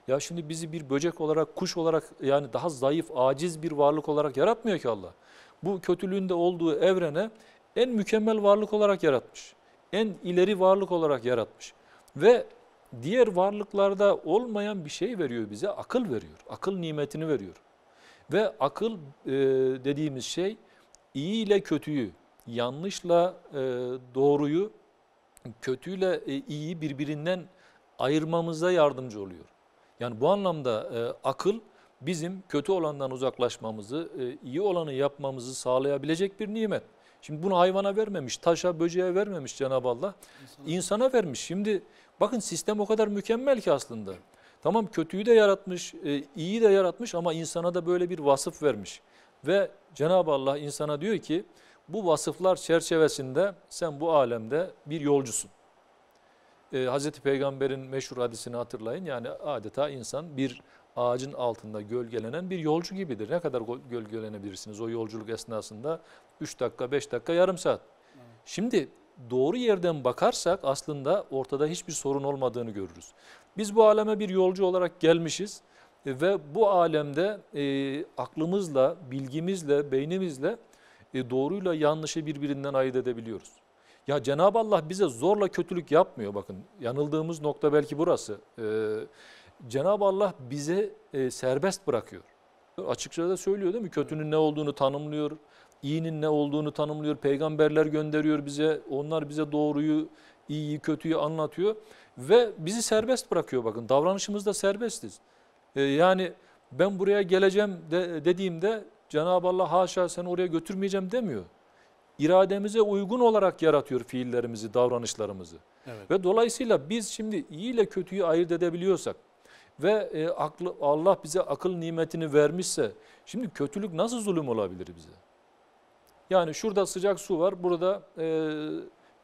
Ya şimdi bizi bir böcek olarak, kuş olarak yani daha zayıf, aciz bir varlık olarak yaratmıyor ki Allah. Bu kötülüğün de olduğu evrene en mükemmel varlık olarak yaratmış. En ileri varlık olarak yaratmış. Ve diğer varlıklarda olmayan bir şey veriyor bize. Akıl veriyor. Akıl nimetini veriyor. Ve akıl e, dediğimiz şey iyi ile kötüyü, yanlışla e, doğruyu, kötüyle e, iyiyi birbirinden ayırmamıza yardımcı oluyor. Yani bu anlamda e, akıl bizim kötü olandan uzaklaşmamızı, e, iyi olanı yapmamızı sağlayabilecek bir nimet. Şimdi bunu hayvana vermemiş, taşa, böceğe vermemiş Cenab-ı Allah. İnsana, İnsana vermiş. Şimdi Bakın sistem o kadar mükemmel ki aslında. Tamam kötüyü de yaratmış, e, iyi de yaratmış ama insana da böyle bir vasıf vermiş. Ve Cenab-ı Allah insana diyor ki bu vasıflar çerçevesinde sen bu alemde bir yolcusun. Ee, Hz. Peygamber'in meşhur hadisini hatırlayın. Yani adeta insan bir ağacın altında gölgelenen bir yolcu gibidir. Ne kadar gölgelenebilirsiniz o yolculuk esnasında? 3 dakika, 5 dakika, yarım saat. Şimdi doğru yerden bakarsak aslında ortada hiçbir sorun olmadığını görürüz. Biz bu aleme bir yolcu olarak gelmişiz e, ve bu alemde e, aklımızla, bilgimizle, beynimizle e, doğruyla yanlışı birbirinden ayırt edebiliyoruz. Ya Cenab-ı Allah bize zorla kötülük yapmıyor bakın. Yanıldığımız nokta belki burası. E, Cenab-ı Allah bizi e, serbest bırakıyor. Açıkça da söylüyor değil mi? Kötünün ne olduğunu tanımlıyor iyinin ne olduğunu tanımlıyor. Peygamberler gönderiyor bize. Onlar bize doğruyu, iyiyi, kötüyü anlatıyor. Ve bizi serbest bırakıyor bakın. Davranışımızda serbestiz. Ee, yani ben buraya geleceğim de, dediğimde Cenab-ı Allah haşa seni oraya götürmeyeceğim demiyor. İrademize uygun olarak yaratıyor fiillerimizi, davranışlarımızı. Evet. Ve dolayısıyla biz şimdi iyi ile kötüyü ayırt edebiliyorsak, ve e, aklı, Allah bize akıl nimetini vermişse şimdi kötülük nasıl zulüm olabilir bize? Yani şurada sıcak su var, burada e,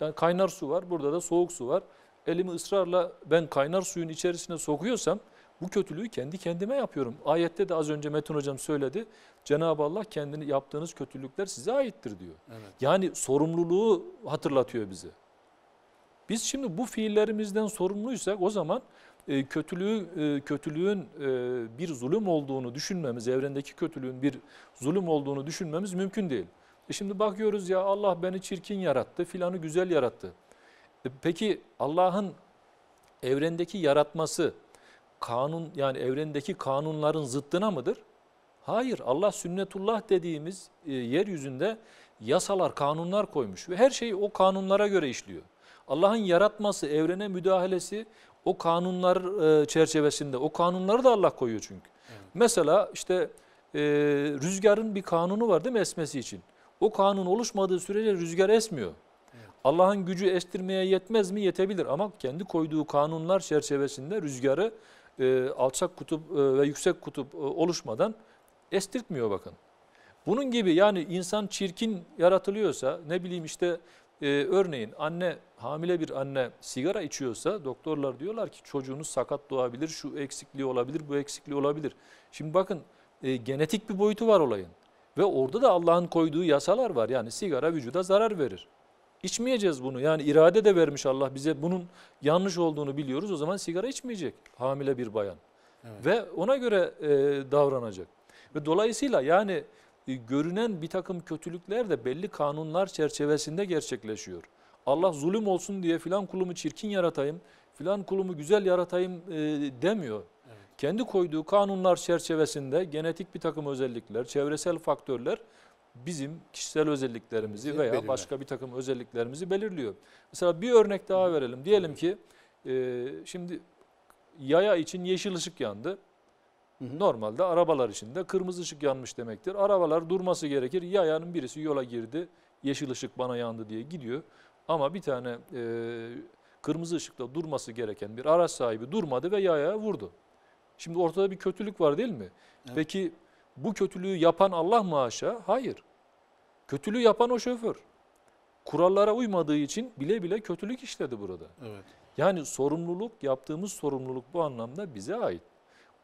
yani kaynar su var, burada da soğuk su var. Elimi ısrarla ben kaynar suyun içerisine sokuyorsam bu kötülüğü kendi kendime yapıyorum. Ayette de az önce Metin Hocam söyledi. Cenab-ı Allah kendini yaptığınız kötülükler size aittir diyor. Evet. Yani sorumluluğu hatırlatıyor bize. Biz şimdi bu fiillerimizden sorumluysak o zaman e, kötülüğü e, kötülüğün e, bir zulüm olduğunu düşünmemiz, evrendeki kötülüğün bir zulüm olduğunu düşünmemiz mümkün değil. E şimdi bakıyoruz ya Allah beni çirkin yarattı, filanı güzel yarattı. E peki Allah'ın evrendeki yaratması kanun yani evrendeki kanunların zıttına mıdır? Hayır. Allah sünnetullah dediğimiz e, yeryüzünde yasalar, kanunlar koymuş ve her şey o kanunlara göre işliyor. Allah'ın yaratması, evrene müdahalesi o kanunlar e, çerçevesinde. O kanunları da Allah koyuyor çünkü. Evet. Mesela işte e, rüzgarın bir kanunu var değil mi esmesi için? O kanun oluşmadığı sürece rüzgar esmiyor. Allah'ın gücü estirmeye yetmez mi? Yetebilir ama kendi koyduğu kanunlar çerçevesinde rüzgarı e, alçak kutup e, ve yüksek kutup e, oluşmadan estirtmiyor bakın. Bunun gibi yani insan çirkin yaratılıyorsa ne bileyim işte e, örneğin anne hamile bir anne sigara içiyorsa doktorlar diyorlar ki çocuğunuz sakat doğabilir şu eksikliği olabilir bu eksikliği olabilir. Şimdi bakın e, genetik bir boyutu var olayın. Ve orada da Allah'ın koyduğu yasalar var. Yani sigara vücuda zarar verir. İçmeyeceğiz bunu. Yani irade de vermiş Allah bize bunun yanlış olduğunu biliyoruz. O zaman sigara içmeyecek hamile bir bayan. Evet. Ve ona göre e, davranacak. Ve dolayısıyla yani e, görünen bir takım kötülükler de belli kanunlar çerçevesinde gerçekleşiyor. Allah zulüm olsun diye filan kulumu çirkin yaratayım, filan kulumu güzel yaratayım e, demiyor kendi koyduğu kanunlar çerçevesinde genetik bir takım özellikler, çevresel faktörler bizim kişisel özelliklerimizi Bizi veya belirler. başka bir takım özelliklerimizi belirliyor. Mesela bir örnek daha verelim. Diyelim ki e, şimdi yaya için yeşil ışık yandı. Hı hı. Normalde arabalar için de kırmızı ışık yanmış demektir. Arabalar durması gerekir. Yayanın birisi yola girdi. Yeşil ışık bana yandı diye gidiyor. Ama bir tane e, kırmızı ışıkta durması gereken bir araç sahibi durmadı ve yaya vurdu. Şimdi ortada bir kötülük var değil mi? Evet. Peki bu kötülüğü yapan Allah mı haşa? Hayır. Kötülüğü yapan o şoför. Kurallara uymadığı için bile bile kötülük işledi burada. Evet. Yani sorumluluk, yaptığımız sorumluluk bu anlamda bize ait.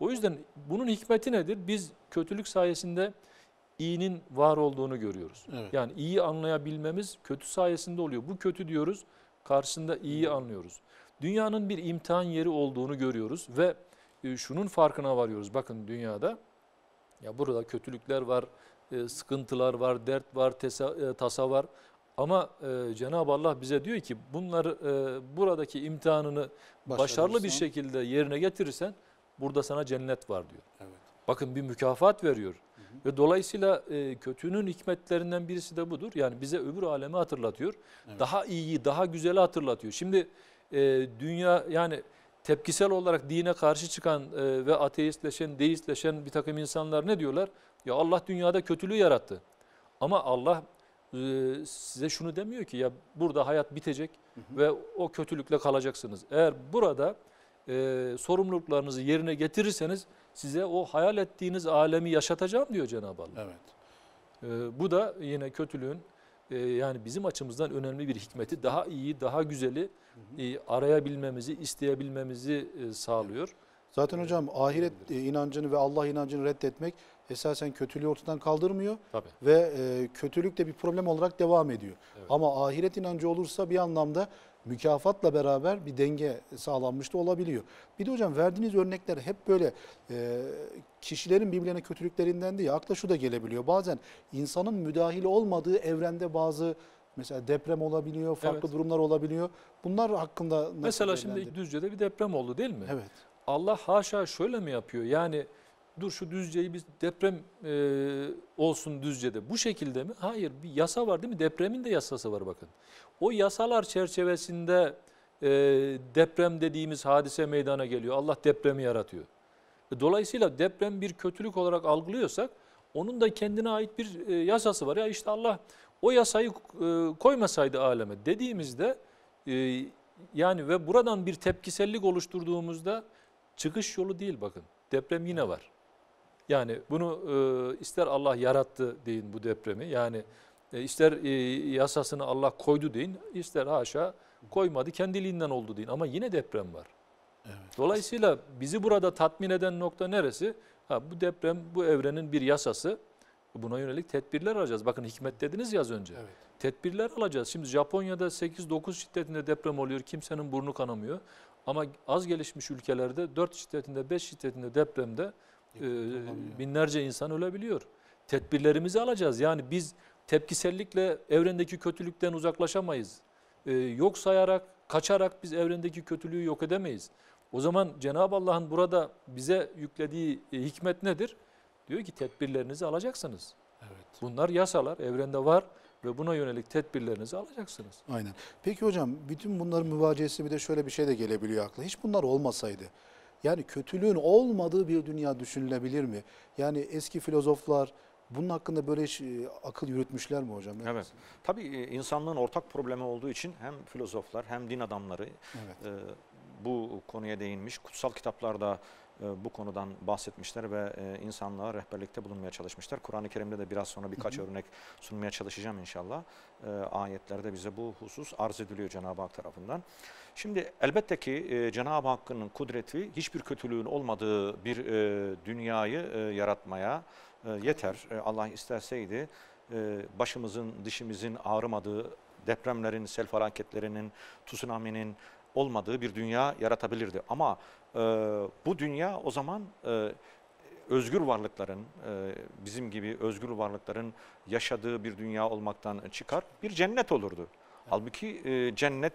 O yüzden bunun hikmeti nedir? Biz kötülük sayesinde iyinin var olduğunu görüyoruz. Evet. Yani iyi anlayabilmemiz kötü sayesinde oluyor. Bu kötü diyoruz, karşısında iyi anlıyoruz. Dünyanın bir imtihan yeri olduğunu görüyoruz ve e, şunun farkına varıyoruz. Bakın dünyada ya burada kötülükler var, e, sıkıntılar var, dert var, e, tasa var. Ama Cenab-ı Allah bize diyor ki bunları buradaki imtihanını başarılı bir şekilde yerine getirirsen burada sana cennet var diyor. Evet. Bakın bir mükafat veriyor. Ve dolayısıyla e, kötünün hikmetlerinden birisi de budur. Yani bize öbür alemi hatırlatıyor. Evet. Daha iyiyi, daha güzeli hatırlatıyor. Şimdi e, dünya yani tepkisel olarak dine karşı çıkan e, ve ateistleşen, deistleşen bir takım insanlar ne diyorlar? Ya Allah dünyada kötülüğü yarattı. Ama Allah e, size şunu demiyor ki ya burada hayat bitecek hı hı. ve o kötülükle kalacaksınız. Eğer burada e, sorumluluklarınızı yerine getirirseniz size o hayal ettiğiniz alemi yaşatacağım diyor Cenab-ı Allah. Evet. E, bu da yine kötülüğün e, yani bizim açımızdan önemli bir hikmeti daha iyi, daha güzeli e, arayabilmemizi, isteyebilmemizi e, sağlıyor. Zaten hocam ahiret e, inancını ve Allah inancını reddetmek esasen kötülüğü ortadan kaldırmıyor Tabii. ve e, kötülük de bir problem olarak devam ediyor. Evet. Ama ahiret inancı olursa bir anlamda mükafatla beraber bir denge sağlanmış da olabiliyor. Bir de hocam verdiğiniz örnekler hep böyle e, kişilerin birbirlerine kötülüklerinden değil akla şu da gelebiliyor. Bazen insanın müdahil olmadığı evrende bazı mesela deprem olabiliyor, farklı evet. durumlar olabiliyor. Bunlar hakkında nasıl Mesela şimdi eğlendi? Düzce'de bir deprem oldu değil mi? Evet. Allah haşa şöyle mi yapıyor? Yani dur şu Düzce'yi biz deprem e, olsun Düzce'de. Bu şekilde mi? Hayır bir yasa var değil mi? Depremin de yasası var bakın. O yasalar çerçevesinde e, deprem dediğimiz hadise meydana geliyor. Allah depremi yaratıyor. E, dolayısıyla deprem bir kötülük olarak algılıyorsak onun da kendine ait bir e, yasası var. Ya işte Allah o yasayı e, koymasaydı aleme dediğimizde e, yani ve buradan bir tepkisellik oluşturduğumuzda çıkış yolu değil bakın. Deprem yine var. Yani bunu e, ister Allah yarattı deyin bu depremi. Yani e, ister e, yasasını Allah koydu deyin, ister haşa koymadı kendiliğinden oldu deyin. Ama yine deprem var. Evet. Dolayısıyla bizi burada tatmin eden nokta neresi? Ha, bu deprem bu evrenin bir yasası. Buna yönelik tedbirler alacağız. Bakın hikmet dediniz yaz önce. Evet. Tedbirler alacağız. Şimdi Japonya'da 8-9 şiddetinde deprem oluyor. Kimsenin burnu kanamıyor. Ama az gelişmiş ülkelerde 4 şiddetinde 5 şiddetinde depremde e, binlerce insan ölebiliyor. Tedbirlerimizi alacağız. Yani biz tepkisellikle evrendeki kötülükten uzaklaşamayız. Ee, yok sayarak, kaçarak biz evrendeki kötülüğü yok edemeyiz. O zaman Cenab-ı Allah'ın burada bize yüklediği e, hikmet nedir? Diyor ki tedbirlerinizi alacaksınız. Evet. Bunlar yasalar, evrende var ve buna yönelik tedbirlerinizi alacaksınız. Aynen. Peki hocam bütün bunların mübacesi bir de şöyle bir şey de gelebiliyor akla. Hiç bunlar olmasaydı yani kötülüğün olmadığı bir dünya düşünülebilir mi? Yani eski filozoflar, bunun hakkında böyle hiç e, akıl yürütmüşler mi hocam? Ne Evet. diyorsun? Tabii e, insanlığın ortak problemi olduğu için hem filozoflar hem din adamları Evet. e, bu konuya değinmiş. Kutsal kitaplarda e, bu konudan bahsetmişler ve e, insanlığa rehberlikte bulunmaya çalışmışlar. Kur'an-ı Kerim'de de biraz sonra birkaç örnek sunmaya çalışacağım inşallah. E, Ayetlerde bize bu husus arz ediliyor Cenab-ı Hak tarafından. Şimdi elbette ki e, Cenab-ı Hakk'ın kudreti hiçbir kötülüğün olmadığı bir e, dünyayı e, yaratmaya, e, yeter. E, Allah isterseydi e, başımızın, dişimizin ağrımadığı, depremlerin, sel felaketlerinin, tsunami'nin olmadığı bir dünya yaratabilirdi. Ama bu dünya o zaman özgür varlıkların, bizim gibi özgür varlıkların yaşadığı bir dünya olmaktan çıkar, bir cennet olurdu. Halbuki cennet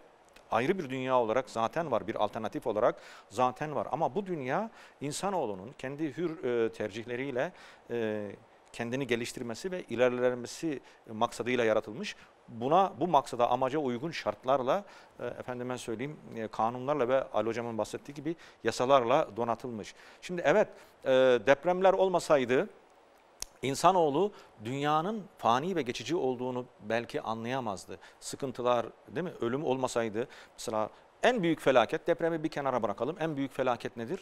ayrı bir dünya olarak zaten var, bir alternatif olarak zaten var. Ama bu dünya insanoğlunun kendi hür e, tercihleriyle e, kendini geliştirmesi ve ilerlemesi maksadıyla yaratılmış. Buna bu maksada amaca uygun şartlarla e, efendime söyleyeyim e, kanunlarla ve Ali hocamın bahsettiği gibi yasalarla donatılmış. Şimdi evet e, depremler olmasaydı İnsanoğlu dünyanın fani ve geçici olduğunu belki anlayamazdı. Sıkıntılar değil mi? Ölüm olmasaydı mesela en büyük felaket depremi bir kenara bırakalım. En büyük felaket nedir?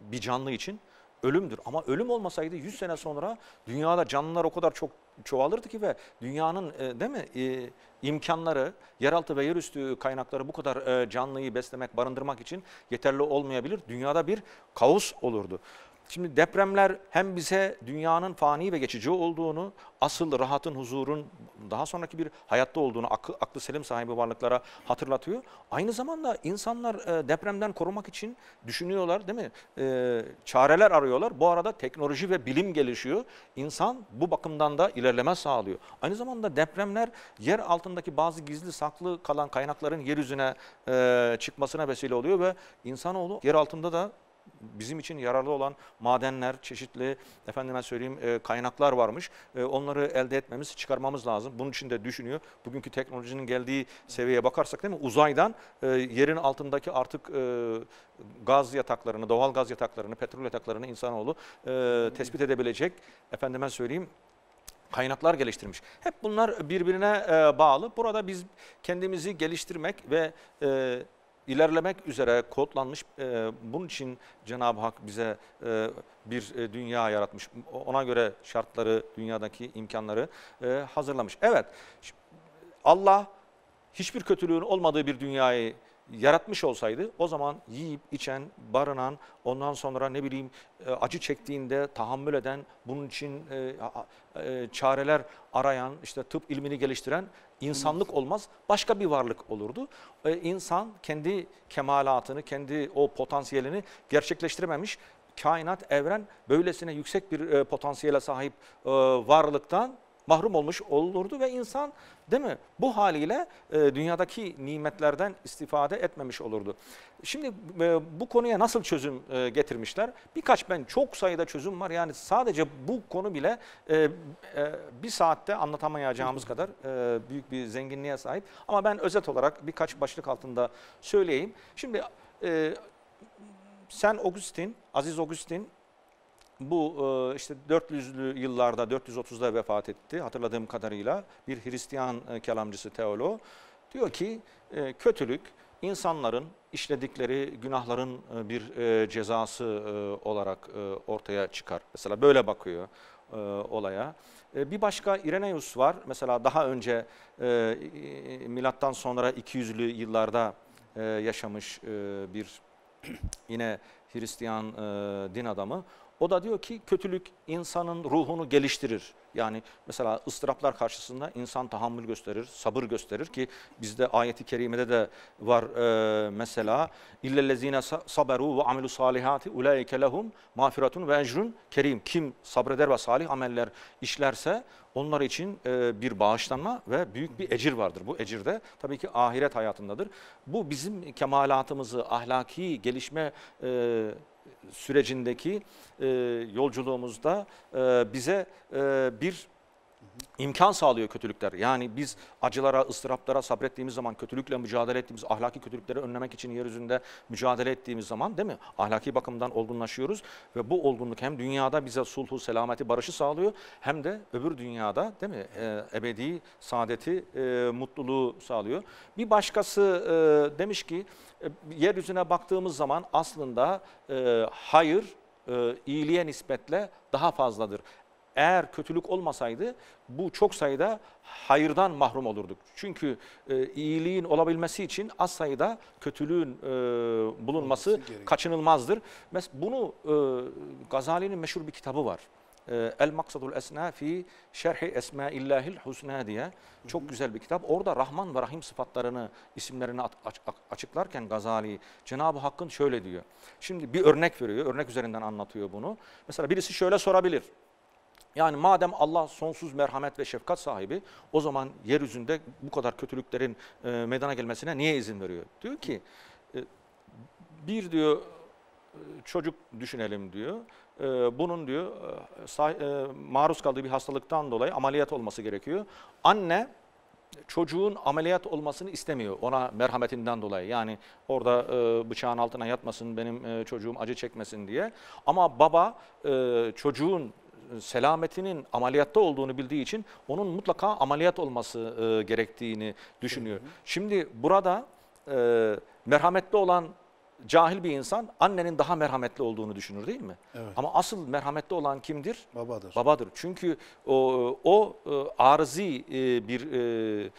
Bir canlı için ölümdür. Ama ölüm olmasaydı 100 sene sonra dünyada canlılar o kadar çok çoğalırdı ki ve dünyanın e, değil mi e, imkanları yeraltı ve yerüstü kaynakları bu kadar e, canlıyı beslemek, barındırmak için yeterli olmayabilir. Dünyada bir kaos olurdu. Şimdi depremler hem bize dünyanın fani ve geçici olduğunu, asıl rahatın, huzurun daha sonraki bir hayatta olduğunu aklı, aklı selim sahibi varlıklara hatırlatıyor. Aynı zamanda insanlar e, depremden korumak için düşünüyorlar değil mi? E, çareler arıyorlar. Bu arada teknoloji ve bilim gelişiyor. İnsan bu bakımdan da ilerleme sağlıyor. Aynı zamanda depremler yer altındaki bazı gizli saklı kalan kaynakların yeryüzüne e, çıkmasına vesile oluyor ve insanoğlu yer altında da bizim için yararlı olan madenler, çeşitli efendime söyleyeyim e, kaynaklar varmış. E, onları elde etmemiz, çıkarmamız lazım. Bunun için de düşünüyor. Bugünkü teknolojinin geldiği seviyeye bakarsak değil mi? Uzaydan e, yerin altındaki artık e, gaz yataklarını, doğal gaz yataklarını, petrol yataklarını insanoğlu e, tespit edebilecek efendime söyleyeyim kaynaklar geliştirmiş. Hep bunlar birbirine e, bağlı. Burada biz kendimizi geliştirmek ve e, ilerlemek üzere kodlanmış. E, bunun için Cenab-ı Hak bize e, bir e, dünya yaratmış. Ona göre şartları, dünyadaki imkanları hazırlamış. Evet, Allah hiçbir kötülüğün olmadığı bir dünyayı yaratmış olsaydı o zaman yiyip içen, barınan, ondan sonra ne bileyim acı çektiğinde tahammül eden, bunun için çareler arayan, işte tıp ilmini geliştiren İnsanlık olmaz, başka bir varlık olurdu. E, insan kendi kemalatını, kendi o potansiyelini gerçekleştirememiş. Kainat, evren böylesine yüksek bir e, potansiyele sahip e, varlıktan mahrum olmuş olurdu ve insan değil mi bu haliyle e, dünyadaki nimetlerden istifade etmemiş olurdu. Şimdi e, bu konuya nasıl çözüm e, getirmişler? Birkaç ben çok sayıda çözüm var yani sadece bu konu bile e, e, bir saatte anlatamayacağımız kadar e, büyük bir zenginliğe sahip. Ama ben özet olarak birkaç başlık altında söyleyeyim. Şimdi e, sen Augustin, Aziz Augustin bu e, işte 400'lü yıllarda 430'da vefat etti hatırladığım kadarıyla bir Hristiyan e, kelamcısı teolog. Diyor ki e, kötülük insanların işledikleri günahların bir cezası olarak ortaya çıkar. Mesela böyle bakıyor olaya. Bir başka İreneus var. Mesela daha önce milattan sonra 200'lü yıllarda yaşamış bir yine Hristiyan din adamı. O da diyor ki kötülük insanın ruhunu geliştirir. Yani mesela ıstıraplar karşısında insan tahammül gösterir, sabır gösterir ki bizde ayeti kerimede de var e, mesela illellezine saberu ve amelu salihati ulaike lehum mağfiratun ve ecrun kerim. Kim sabreder ve salih ameller işlerse onlar için e, bir bağışlanma ve büyük bir ecir vardır. Bu ecir de tabii ki ahiret hayatındadır. Bu bizim kemalatımızı, ahlaki gelişme e, sürecindeki e, yolculuğumuzda e, bize e, bir imkan sağlıyor kötülükler. Yani biz acılara, ıstıraplara sabrettiğimiz zaman, kötülükle mücadele ettiğimiz, ahlaki kötülükleri önlemek için yeryüzünde mücadele ettiğimiz zaman değil mi? Ahlaki bakımdan olgunlaşıyoruz ve bu olgunluk hem dünyada bize sulhu, selameti, barışı sağlıyor hem de öbür dünyada değil mi? E, ebedi saadeti, e, mutluluğu sağlıyor. Bir başkası e, demiş ki e, yeryüzüne baktığımız zaman aslında e, hayır, e, iyiliğe nispetle daha fazladır. Eğer kötülük olmasaydı bu çok sayıda hayırdan mahrum olurduk. Çünkü e, iyiliğin olabilmesi için az sayıda kötülüğün e, bulunması kaçınılmazdır. Mes bunu e, Gazali'nin meşhur bir kitabı var. E, El Maksadul Esna fi Şerhi Esmaillahil Husna diye çok güzel bir kitap. Orada Rahman ve Rahim sıfatlarını, isimlerini açıklarken Gazali Cenab-ı Hakk'ın şöyle diyor. Şimdi bir örnek veriyor, örnek üzerinden anlatıyor bunu. Mesela birisi şöyle sorabilir. Yani madem Allah sonsuz merhamet ve şefkat sahibi o zaman yeryüzünde bu kadar kötülüklerin e, meydana gelmesine niye izin veriyor? Diyor ki e, bir diyor e, çocuk düşünelim diyor. E, bunun diyor e, sah e, maruz kaldığı bir hastalıktan dolayı ameliyat olması gerekiyor. Anne çocuğun ameliyat olmasını istemiyor ona merhametinden dolayı. Yani orada e, bıçağın altına yatmasın benim e, çocuğum acı çekmesin diye. Ama baba e, çocuğun selametinin ameliyatta olduğunu bildiği için onun mutlaka ameliyat olması e, gerektiğini düşünüyor. Şimdi burada e, merhametli olan cahil bir insan annenin daha merhametli olduğunu düşünür değil mi? Evet. Ama asıl merhametli olan kimdir? Babadır. Babadır. Çünkü o, o e, arzi e, bir e,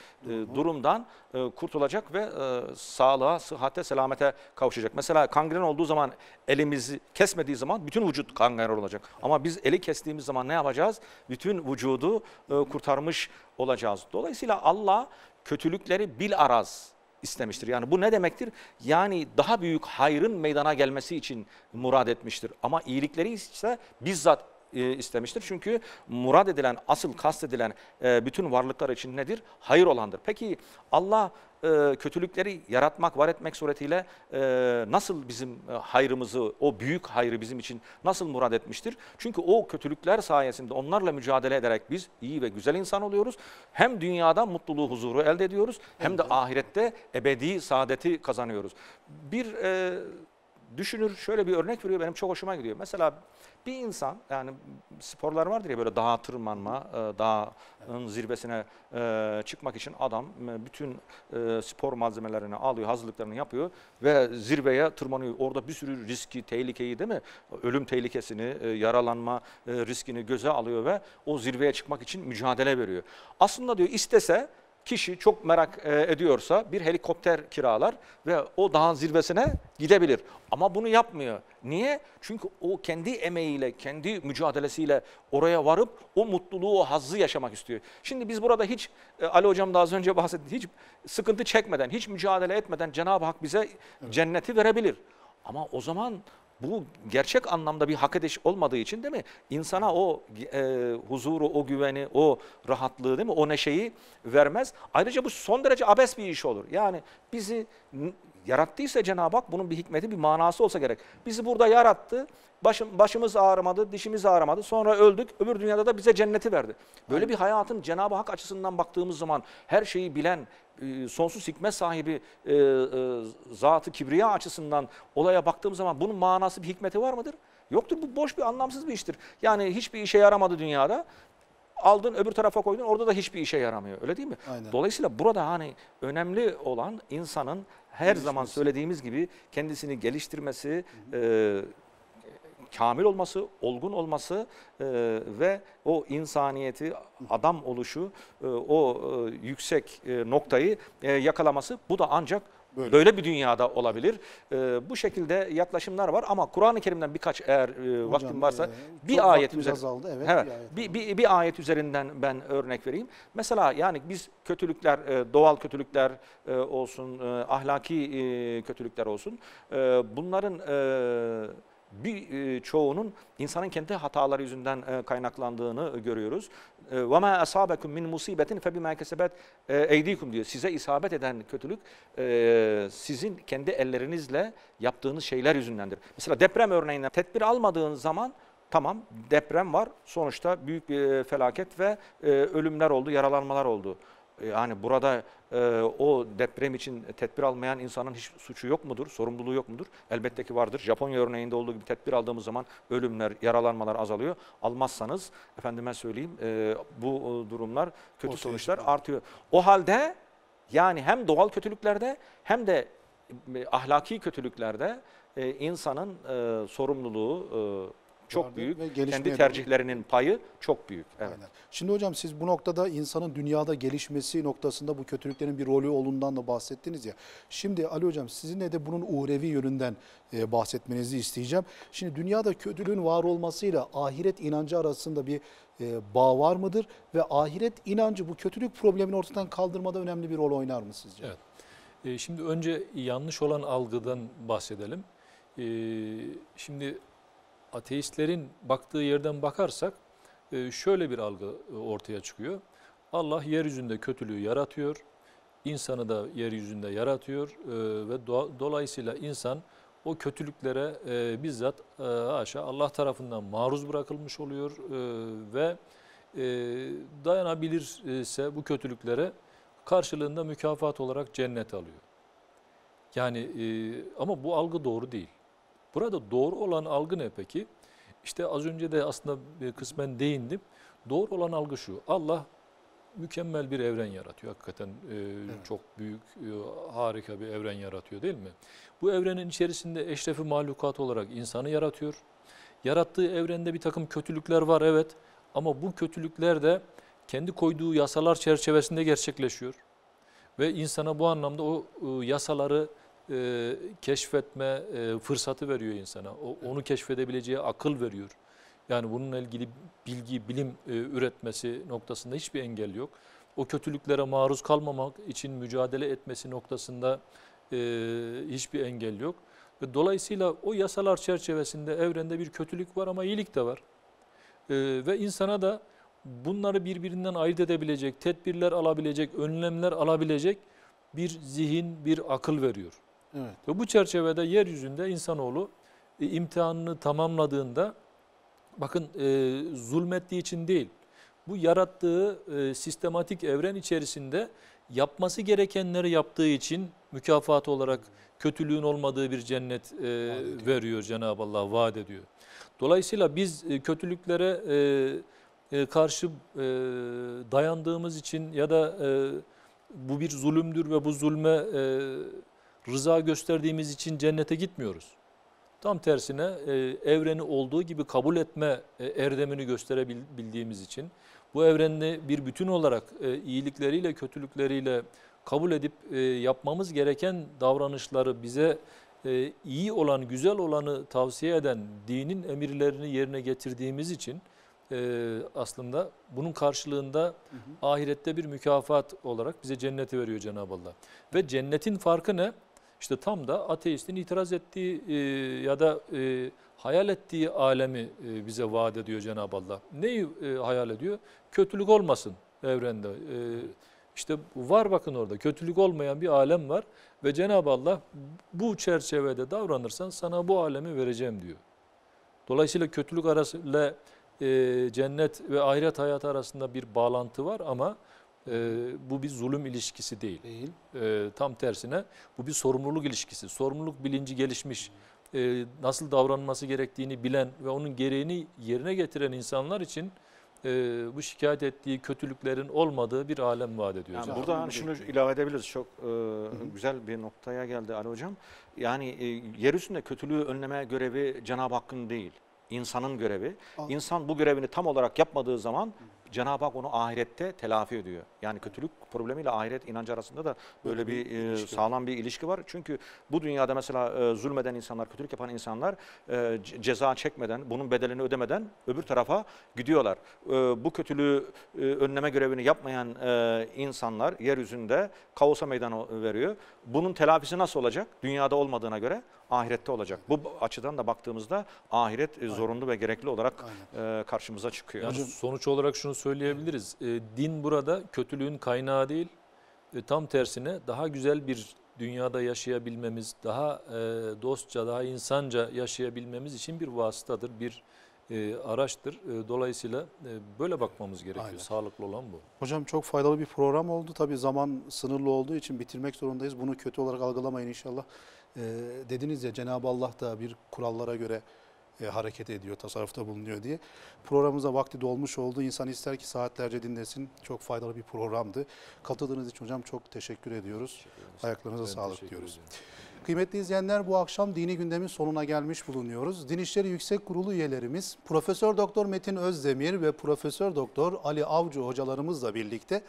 durumdan kurtulacak ve sağlığa, sıhhate, selamete kavuşacak. Mesela kangren olduğu zaman elimizi kesmediği zaman bütün vücut kangren olacak. Ama biz eli kestiğimiz zaman ne yapacağız? Bütün vücudu kurtarmış olacağız. Dolayısıyla Allah kötülükleri bil araz istemiştir. Yani bu ne demektir? Yani daha büyük hayrın meydana gelmesi için murad etmiştir. Ama iyilikleri ise bizzat e, istemiştir. Çünkü murad edilen, asıl kastedilen e, bütün varlıklar için nedir? Hayır olandır. Peki Allah e, kötülükleri yaratmak, var etmek suretiyle e, nasıl bizim e, hayrımızı, o büyük hayrı bizim için nasıl murad etmiştir? Çünkü o kötülükler sayesinde onlarla mücadele ederek biz iyi ve güzel insan oluyoruz. Hem dünyada mutluluğu, huzuru elde ediyoruz hem de ahirette ebedi saadeti kazanıyoruz. Bir e, düşünür şöyle bir örnek veriyor benim çok hoşuma gidiyor. Mesela bir insan yani sporlar vardır ya böyle dağa tırmanma, e, dağın zirvesine e, çıkmak için adam e, bütün spor malzemelerini alıyor, hazırlıklarını yapıyor ve zirveye tırmanıyor. Orada bir sürü riski, tehlikeyi değil mi? Ölüm tehlikesini, yaralanma riskini göze alıyor ve o zirveye çıkmak için mücadele veriyor. Aslında diyor istese kişi çok merak e, ediyorsa bir helikopter kiralar ve o dağın zirvesine gidebilir. Ama bunu yapmıyor. Niye? Çünkü o kendi emeğiyle, kendi mücadelesiyle oraya varıp o mutluluğu, o hazzı yaşamak istiyor. Şimdi biz burada hiç, e, Ali Hocam daha az önce bahsetti, hiç sıkıntı çekmeden, hiç mücadele etmeden Cenab-ı Hak bize evet. cenneti verebilir. Ama o zaman bu gerçek anlamda bir hak ediş olmadığı için değil mi? İnsana o e, huzuru, o güveni, o rahatlığı değil mi? O neşeyi vermez. Ayrıca bu son derece abes bir iş olur. Yani bizi Yarattıysa Cenab-ı Hak bunun bir hikmeti, bir manası olsa gerek. Bizi burada yarattı, başım, başımız ağrımadı, dişimiz ağrımadı, sonra öldük, öbür dünyada da bize cenneti verdi. Böyle bir hayatın Cenab-ı Hak açısından baktığımız zaman her şeyi bilen, e, sonsuz hikmet sahibi e, e, zatı kibriya açısından olaya baktığımız zaman bunun manası bir hikmeti var mıdır? Yoktur bu boş bir anlamsız bir iştir. Yani hiçbir işe yaramadı dünyada aldın öbür tarafa koydun orada da hiçbir işe yaramıyor öyle değil mi? Aynen. Dolayısıyla burada hani önemli olan insanın her zaman söylediğimiz gibi kendisini geliştirmesi, hı hı. E, kamil olması, olgun olması e, ve o insaniyeti, adam oluşu, e, o e, yüksek e, noktayı e, yakalaması bu da ancak Böyle. Böyle bir dünyada olabilir. Ee, bu şekilde yaklaşımlar var ama Kur'an-ı Kerim'den birkaç eğer e, Hocam, vaktim e, varsa e, bir ayet üzerinden azaldı. Evet, evet, bir, ayet. Bir, bir, bir ayet üzerinden ben örnek vereyim. Mesela yani biz kötülükler, e, doğal kötülükler e, olsun, e, ahlaki e, kötülükler olsun. E, bunların e, bir e, çoğunun insanın kendi hataları yüzünden e, kaynaklandığını e, görüyoruz. Ve ma asabekum min musibetin fe bima kesebet eydikum diyor. Size isabet eden kötülük sizin kendi ellerinizle yaptığınız şeyler yüzündendir. Mesela deprem örneğinde tedbir almadığın zaman tamam deprem var. Sonuçta büyük bir felaket ve ölümler oldu, yaralanmalar oldu. Ee, yani burada e, o deprem için tedbir almayan insanın hiç suçu yok mudur? Sorumluluğu yok mudur? Elbette ki vardır. Japonya örneğinde olduğu gibi tedbir aldığımız zaman ölümler, yaralanmalar azalıyor. Almazsanız efendime söyleyeyim e, bu e, durumlar kötü o sonuçlar şey. artıyor. O halde yani hem doğal kötülüklerde hem de e, ahlaki kötülüklerde e, insanın e, sorumluluğu e, çok büyük. Kendi tercihlerinin olur. payı çok büyük. Evet. Aynen. Şimdi hocam siz bu noktada insanın dünyada gelişmesi noktasında bu kötülüklerin bir rolü olduğundan da bahsettiniz ya. Şimdi Ali hocam sizinle de bunun uhrevi yönünden e, bahsetmenizi isteyeceğim. Şimdi dünyada kötülüğün var olmasıyla ahiret inancı arasında bir e, bağ var mıdır? Ve ahiret inancı bu kötülük problemini ortadan kaldırmada önemli bir rol oynar mı sizce? Evet. E, şimdi önce yanlış olan algıdan bahsedelim. Şimdi ateistlerin baktığı yerden bakarsak e, şöyle bir algı e, ortaya çıkıyor. Allah yeryüzünde kötülüğü yaratıyor, insanı da yeryüzünde yaratıyor e, ve dolayısıyla insan o kötülüklere bizzat e, Allah tarafından maruz bırakılmış oluyor ve dayanabilirse bu kötülüklere karşılığında mükafat olarak cennet alıyor. Yani ama bu algı doğru değil. Burada doğru olan algı ne peki? İşte az önce de aslında e, kısmen değindim. Doğru olan algı şu. Allah mükemmel bir evren yaratıyor. Hakikaten e, evet. çok büyük, e, harika bir evren yaratıyor değil mi? Bu evrenin içerisinde eşrefi mahlukat olarak insanı yaratıyor. Yarattığı evrende bir takım kötülükler var evet. Ama bu kötülükler de kendi koyduğu yasalar çerçevesinde gerçekleşiyor. Ve insana bu anlamda o e, yasaları e, keşfetme e, fırsatı veriyor insana. O, onu keşfedebileceği akıl veriyor. Yani bununla ilgili bilgi, bilim e, üretmesi noktasında hiçbir engel yok. O kötülüklere maruz kalmamak için mücadele etmesi noktasında e, hiçbir engel yok. dolayısıyla o yasalar çerçevesinde evrende bir kötülük var ama iyilik de var. E, ve insana da bunları birbirinden ayırt edebilecek, tedbirler alabilecek, önlemler alabilecek bir zihin, bir akıl veriyor. Evet. Ve bu çerçevede yeryüzünde insanoğlu e, imtihanını tamamladığında bakın e, zulmettiği için değil, bu yarattığı e, sistematik evren içerisinde yapması gerekenleri yaptığı için mükafat olarak kötülüğün olmadığı bir cennet e, veriyor Cenab-ı Allah, vaat ediyor. Dolayısıyla biz e, kötülüklere e, e, karşı e, dayandığımız için ya da e, bu bir zulümdür ve bu zulme... E, rıza gösterdiğimiz için cennete gitmiyoruz. Tam tersine e, evreni olduğu gibi kabul etme e, erdemini gösterebildiğimiz için bu evreni bir bütün olarak e, iyilikleriyle kötülükleriyle kabul edip e, yapmamız gereken davranışları bize e, iyi olan, güzel olanı tavsiye eden dinin emirlerini yerine getirdiğimiz için e, aslında bunun karşılığında hı hı. ahirette bir mükafat olarak bize cenneti veriyor Cenab-ı Allah. Ve cennetin farkı ne? İşte tam da ateistin itiraz ettiği e, ya da e, hayal ettiği alemi e, bize vaat ediyor Cenab-ı Allah. Neyi e, hayal ediyor? Kötülük olmasın evrende. E, işte var bakın orada kötülük olmayan bir alem var ve Cenab-ı Allah bu çerçevede davranırsan sana bu alemi vereceğim diyor. Dolayısıyla kötülük arasıyla e, cennet ve ahiret hayatı arasında bir bağlantı var ama e, bu bir zulüm ilişkisi değil. değil. E, tam tersine bu bir sorumluluk ilişkisi. Sorumluluk bilinci gelişmiş, e, nasıl davranması gerektiğini bilen ve onun gereğini yerine getiren insanlar için e, bu şikayet ettiği kötülüklerin olmadığı bir alem vaat ediyoruz. Yani burada hani şunu ilave edebiliriz. Çok e, güzel bir noktaya geldi Ali Hocam. Yani e, yer üstünde kötülüğü önleme görevi Cenab-ı Hakk'ın değil. İnsanın görevi. İnsan bu görevini tam olarak yapmadığı zaman Cenab-ı Hak onu ahirette telafi ediyor. Yani kötülük problemiyle ahiret inancı arasında da böyle bir, bir e, sağlam bir ilişki var. Çünkü bu dünyada mesela e, zulmeden insanlar, kötülük yapan insanlar e, ceza çekmeden, bunun bedelini ödemeden öbür tarafa gidiyorlar. E, bu kötülüğü e, önleme görevini yapmayan e, insanlar yeryüzünde kaosa meydan veriyor. Bunun telafisi nasıl olacak? Dünyada olmadığına göre ahirette olacak. Bu açıdan da baktığımızda ahiret Aynen. zorunlu ve gerekli olarak e, karşımıza çıkıyor. Yani sonuç olarak şunu söyleyebiliriz. E, din burada kötü kötülüğün kaynağı değil, e, tam tersine daha güzel bir dünyada yaşayabilmemiz, daha e, dostça, daha insanca yaşayabilmemiz için bir vasıtadır, bir e, araçtır. E, dolayısıyla e, böyle bakmamız gerekiyor. Aynen. Sağlıklı olan bu. Hocam çok faydalı bir program oldu. Tabii zaman sınırlı olduğu için bitirmek zorundayız. Bunu kötü olarak algılamayın inşallah. E, dediniz ya Cenab-ı Allah da bir kurallara göre e, hareket ediyor, tasarrufta bulunuyor diye. Programımıza vakti dolmuş oldu. İnsan ister ki saatlerce dinlesin. Çok faydalı bir programdı. Katıldığınız için hocam çok teşekkür ediyoruz. Teşekkür Ayaklarınıza ben sağlık diyoruz. Ederim. Kıymetli izleyenler bu akşam dini gündemin sonuna gelmiş bulunuyoruz. Din İşleri Yüksek Kurulu üyelerimiz Profesör Doktor Metin Özdemir ve Profesör Doktor Ali Avcı hocalarımızla birlikte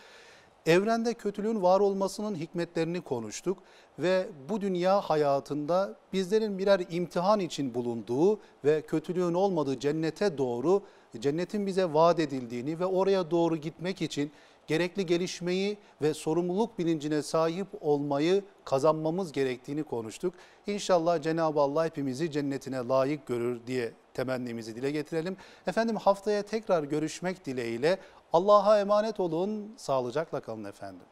Evrende kötülüğün var olmasının hikmetlerini konuştuk ve bu dünya hayatında bizlerin birer imtihan için bulunduğu ve kötülüğün olmadığı cennete doğru, cennetin bize vaat edildiğini ve oraya doğru gitmek için gerekli gelişmeyi ve sorumluluk bilincine sahip olmayı kazanmamız gerektiğini konuştuk. İnşallah Cenab-ı Allah hepimizi cennetine layık görür diye temennimizi dile getirelim. Efendim haftaya tekrar görüşmek dileğiyle Allah'a emanet olun, sağlıcakla kalın efendim.